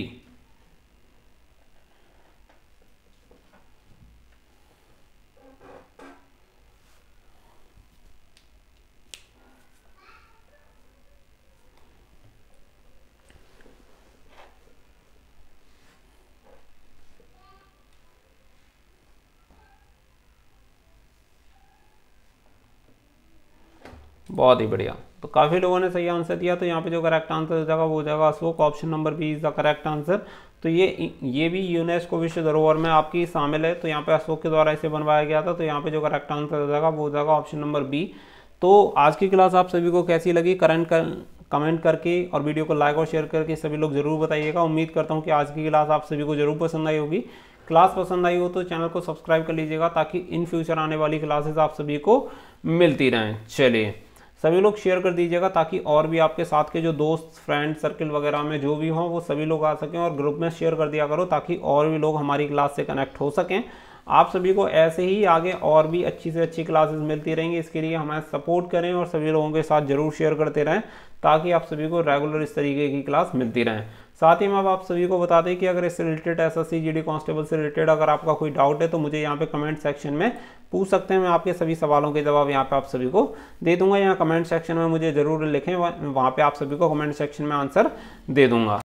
S1: बहुत ही बढ़िया तो काफ़ी लोगों ने सही आंसर दिया तो यहाँ पे जो करेक्ट आंसर हो जाएगा वो हो जाएगा Ashoka option number B is the correct answer तो ये ये भी यूनेस्को विश्व धरोहर में आपकी शामिल है तो यहाँ पे अशोक के द्वारा इसे बनवाया गया था तो यहाँ पे जो करेक्ट आंसर हो जाएगा वो हो जाएगा ऑप्शन नंबर बी तो आज की क्लास आप सभी को कैसी लगी करंट कर, कमेंट करके और वीडियो को लाइक और शेयर करके सभी लोग ज़रूर बताइएगा उम्मीद करता हूँ कि आज की क्लास आप सभी को ज़रूर पसंद आई होगी क्लास पसंद आई हो तो चैनल को सब्सक्राइब कर लीजिएगा ताकि इन फ्यूचर आने वाली क्लासेस आप सभी को मिलती रहें चलिए सभी लोग शेयर कर दीजिएगा ताकि और भी आपके साथ के जो दोस्त फ्रेंड सर्किल वगैरह में जो भी हों वो सभी लोग आ सकें और ग्रुप में शेयर कर दिया करो ताकि और भी लोग हमारी क्लास से कनेक्ट हो सकें आप सभी को ऐसे ही आगे और भी अच्छी से अच्छी क्लासेस मिलती रहेंगी इसके लिए हमें सपोर्ट करें और सभी लोगों के साथ ज़रूर शेयर करते रहें ताकि आप सभी को रेगुलर इस तरीके की क्लास मिलती रहें साथ ही मैं आप सभी को बता दें कि अगर इससे रिलेटेड एस एस कांस्टेबल से रिलेटेड अगर आपका कोई डाउट है तो मुझे यहाँ पे कमेंट सेक्शन में पूछ सकते हैं मैं आपके सभी सवालों के जवाब यहाँ पे आप सभी को दे दूंगा यहाँ कमेंट सेक्शन में मुझे ज़रूर लिखें वहाँ पे आप सभी को कमेंट सेक्शन में आंसर दे दूंगा